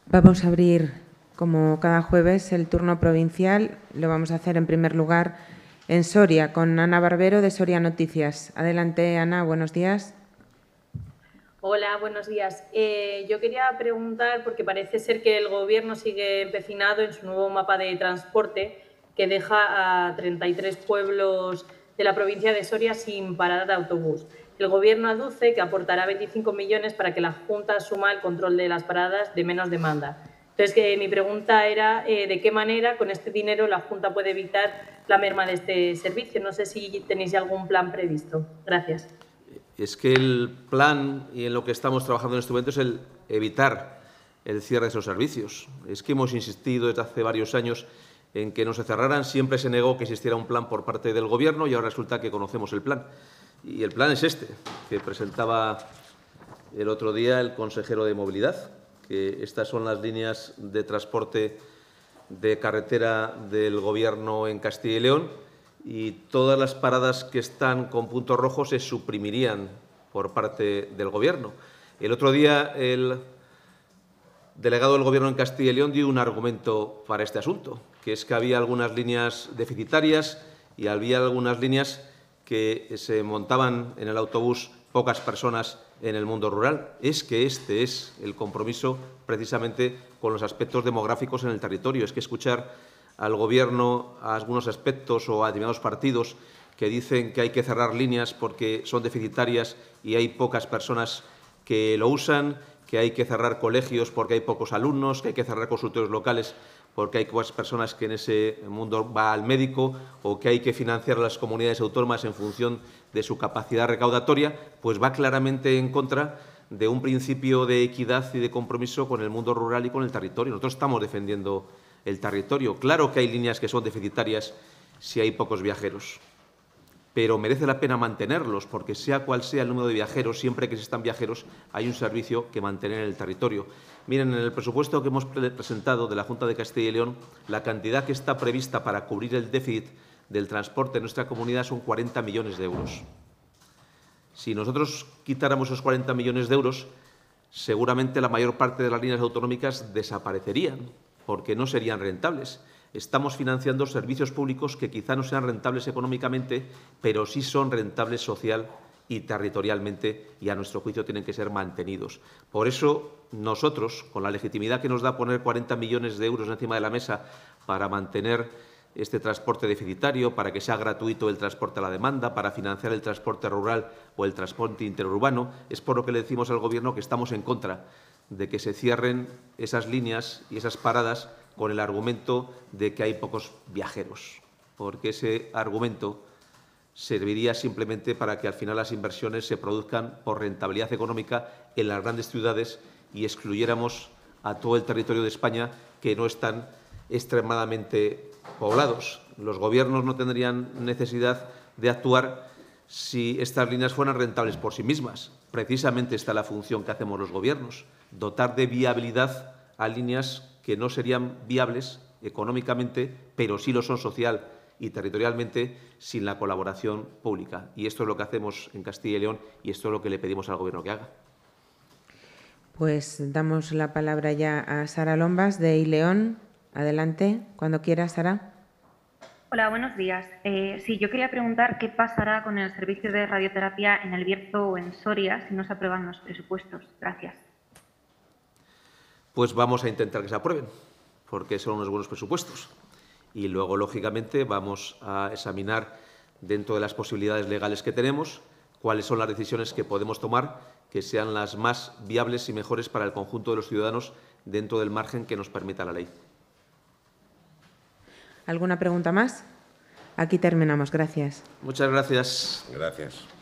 Vamos a abrir, como cada jueves, el turno provincial. Lo vamos a hacer en primer lugar en Soria con Ana Barbero de Soria Noticias. Adelante, Ana, buenos días. Hola, buenos días. Eh, yo quería preguntar, porque parece ser que el Gobierno sigue empecinado en su nuevo mapa de transporte que deja a 33 pueblos de la provincia de Soria sin parada de autobús. El Gobierno aduce que aportará 25 millones para que la Junta suma el control de las paradas de menos demanda. Entonces, eh, mi pregunta era eh, de qué manera con este dinero la Junta puede evitar la merma de este servicio. No sé si tenéis algún plan previsto. Gracias es que el plan y en lo que estamos trabajando en este momento es el evitar el cierre de esos servicios. Es que hemos insistido desde hace varios años en que no se cerraran, siempre se negó que existiera un plan por parte del Gobierno y ahora resulta que conocemos el plan. Y el plan es este, que presentaba el otro día el consejero de Movilidad, que estas son las líneas de transporte de carretera del Gobierno en Castilla y León y todas las paradas que están con puntos rojos se suprimirían por parte del Gobierno. El otro día el delegado del Gobierno en Castilla y León dio un argumento para este asunto, que es que había algunas líneas deficitarias y había algunas líneas que se montaban en el autobús pocas personas en el mundo rural. Es que este es el compromiso precisamente con los aspectos demográficos en el territorio. Es que escuchar al Gobierno a algunos aspectos o a determinados partidos que dicen que hay que cerrar líneas porque son deficitarias y hay pocas personas que lo usan, que hay que cerrar colegios porque hay pocos alumnos, que hay que cerrar consultorios locales porque hay pocas personas que en ese mundo va al médico o que hay que financiar las comunidades autónomas en función de su capacidad recaudatoria, pues va claramente en contra de un principio de equidad y de compromiso con el mundo rural y con el territorio. Nosotros estamos defendiendo el territorio. Claro que hay líneas que son deficitarias si hay pocos viajeros, pero merece la pena mantenerlos porque sea cual sea el número de viajeros, siempre que existan viajeros hay un servicio que mantener en el territorio. Miren, en el presupuesto que hemos presentado de la Junta de Castilla y León, la cantidad que está prevista para cubrir el déficit del transporte en nuestra comunidad son 40 millones de euros. Si nosotros quitáramos esos 40 millones de euros, seguramente la mayor parte de las líneas autonómicas desaparecerían porque no serían rentables. Estamos financiando servicios públicos que quizá no sean rentables económicamente, pero sí son rentables social y territorialmente y a nuestro juicio tienen que ser mantenidos. Por eso nosotros, con la legitimidad que nos da poner 40 millones de euros encima de la mesa para mantener este transporte deficitario, para que sea gratuito el transporte a la demanda, para financiar el transporte rural o el transporte interurbano, es por lo que le decimos al Gobierno que estamos en contra de que se cierren esas líneas y esas paradas con el argumento de que hay pocos viajeros, porque ese argumento serviría simplemente para que al final las inversiones se produzcan por rentabilidad económica en las grandes ciudades y excluyéramos a todo el territorio de España que no están extremadamente poblados. Los gobiernos no tendrían necesidad de actuar si estas líneas fueran rentables por sí mismas. Precisamente está la función que hacemos los gobiernos, dotar de viabilidad a líneas que no serían viables económicamente, pero sí lo son social y territorialmente sin la colaboración pública. Y esto es lo que hacemos en Castilla y León y esto es lo que le pedimos al Gobierno que haga. Pues damos la palabra ya a Sara Lombas de Ileón. Adelante, cuando quiera, Sara. Hola, buenos días. Eh, sí, yo quería preguntar qué pasará con el servicio de radioterapia en El Bierzo o en Soria si no se aprueban los presupuestos. Gracias pues vamos a intentar que se aprueben, porque son unos buenos presupuestos. Y luego, lógicamente, vamos a examinar dentro de las posibilidades legales que tenemos cuáles son las decisiones que podemos tomar que sean las más viables y mejores para el conjunto de los ciudadanos dentro del margen que nos permita la ley. ¿Alguna pregunta más? Aquí terminamos. Gracias. Muchas gracias. Gracias.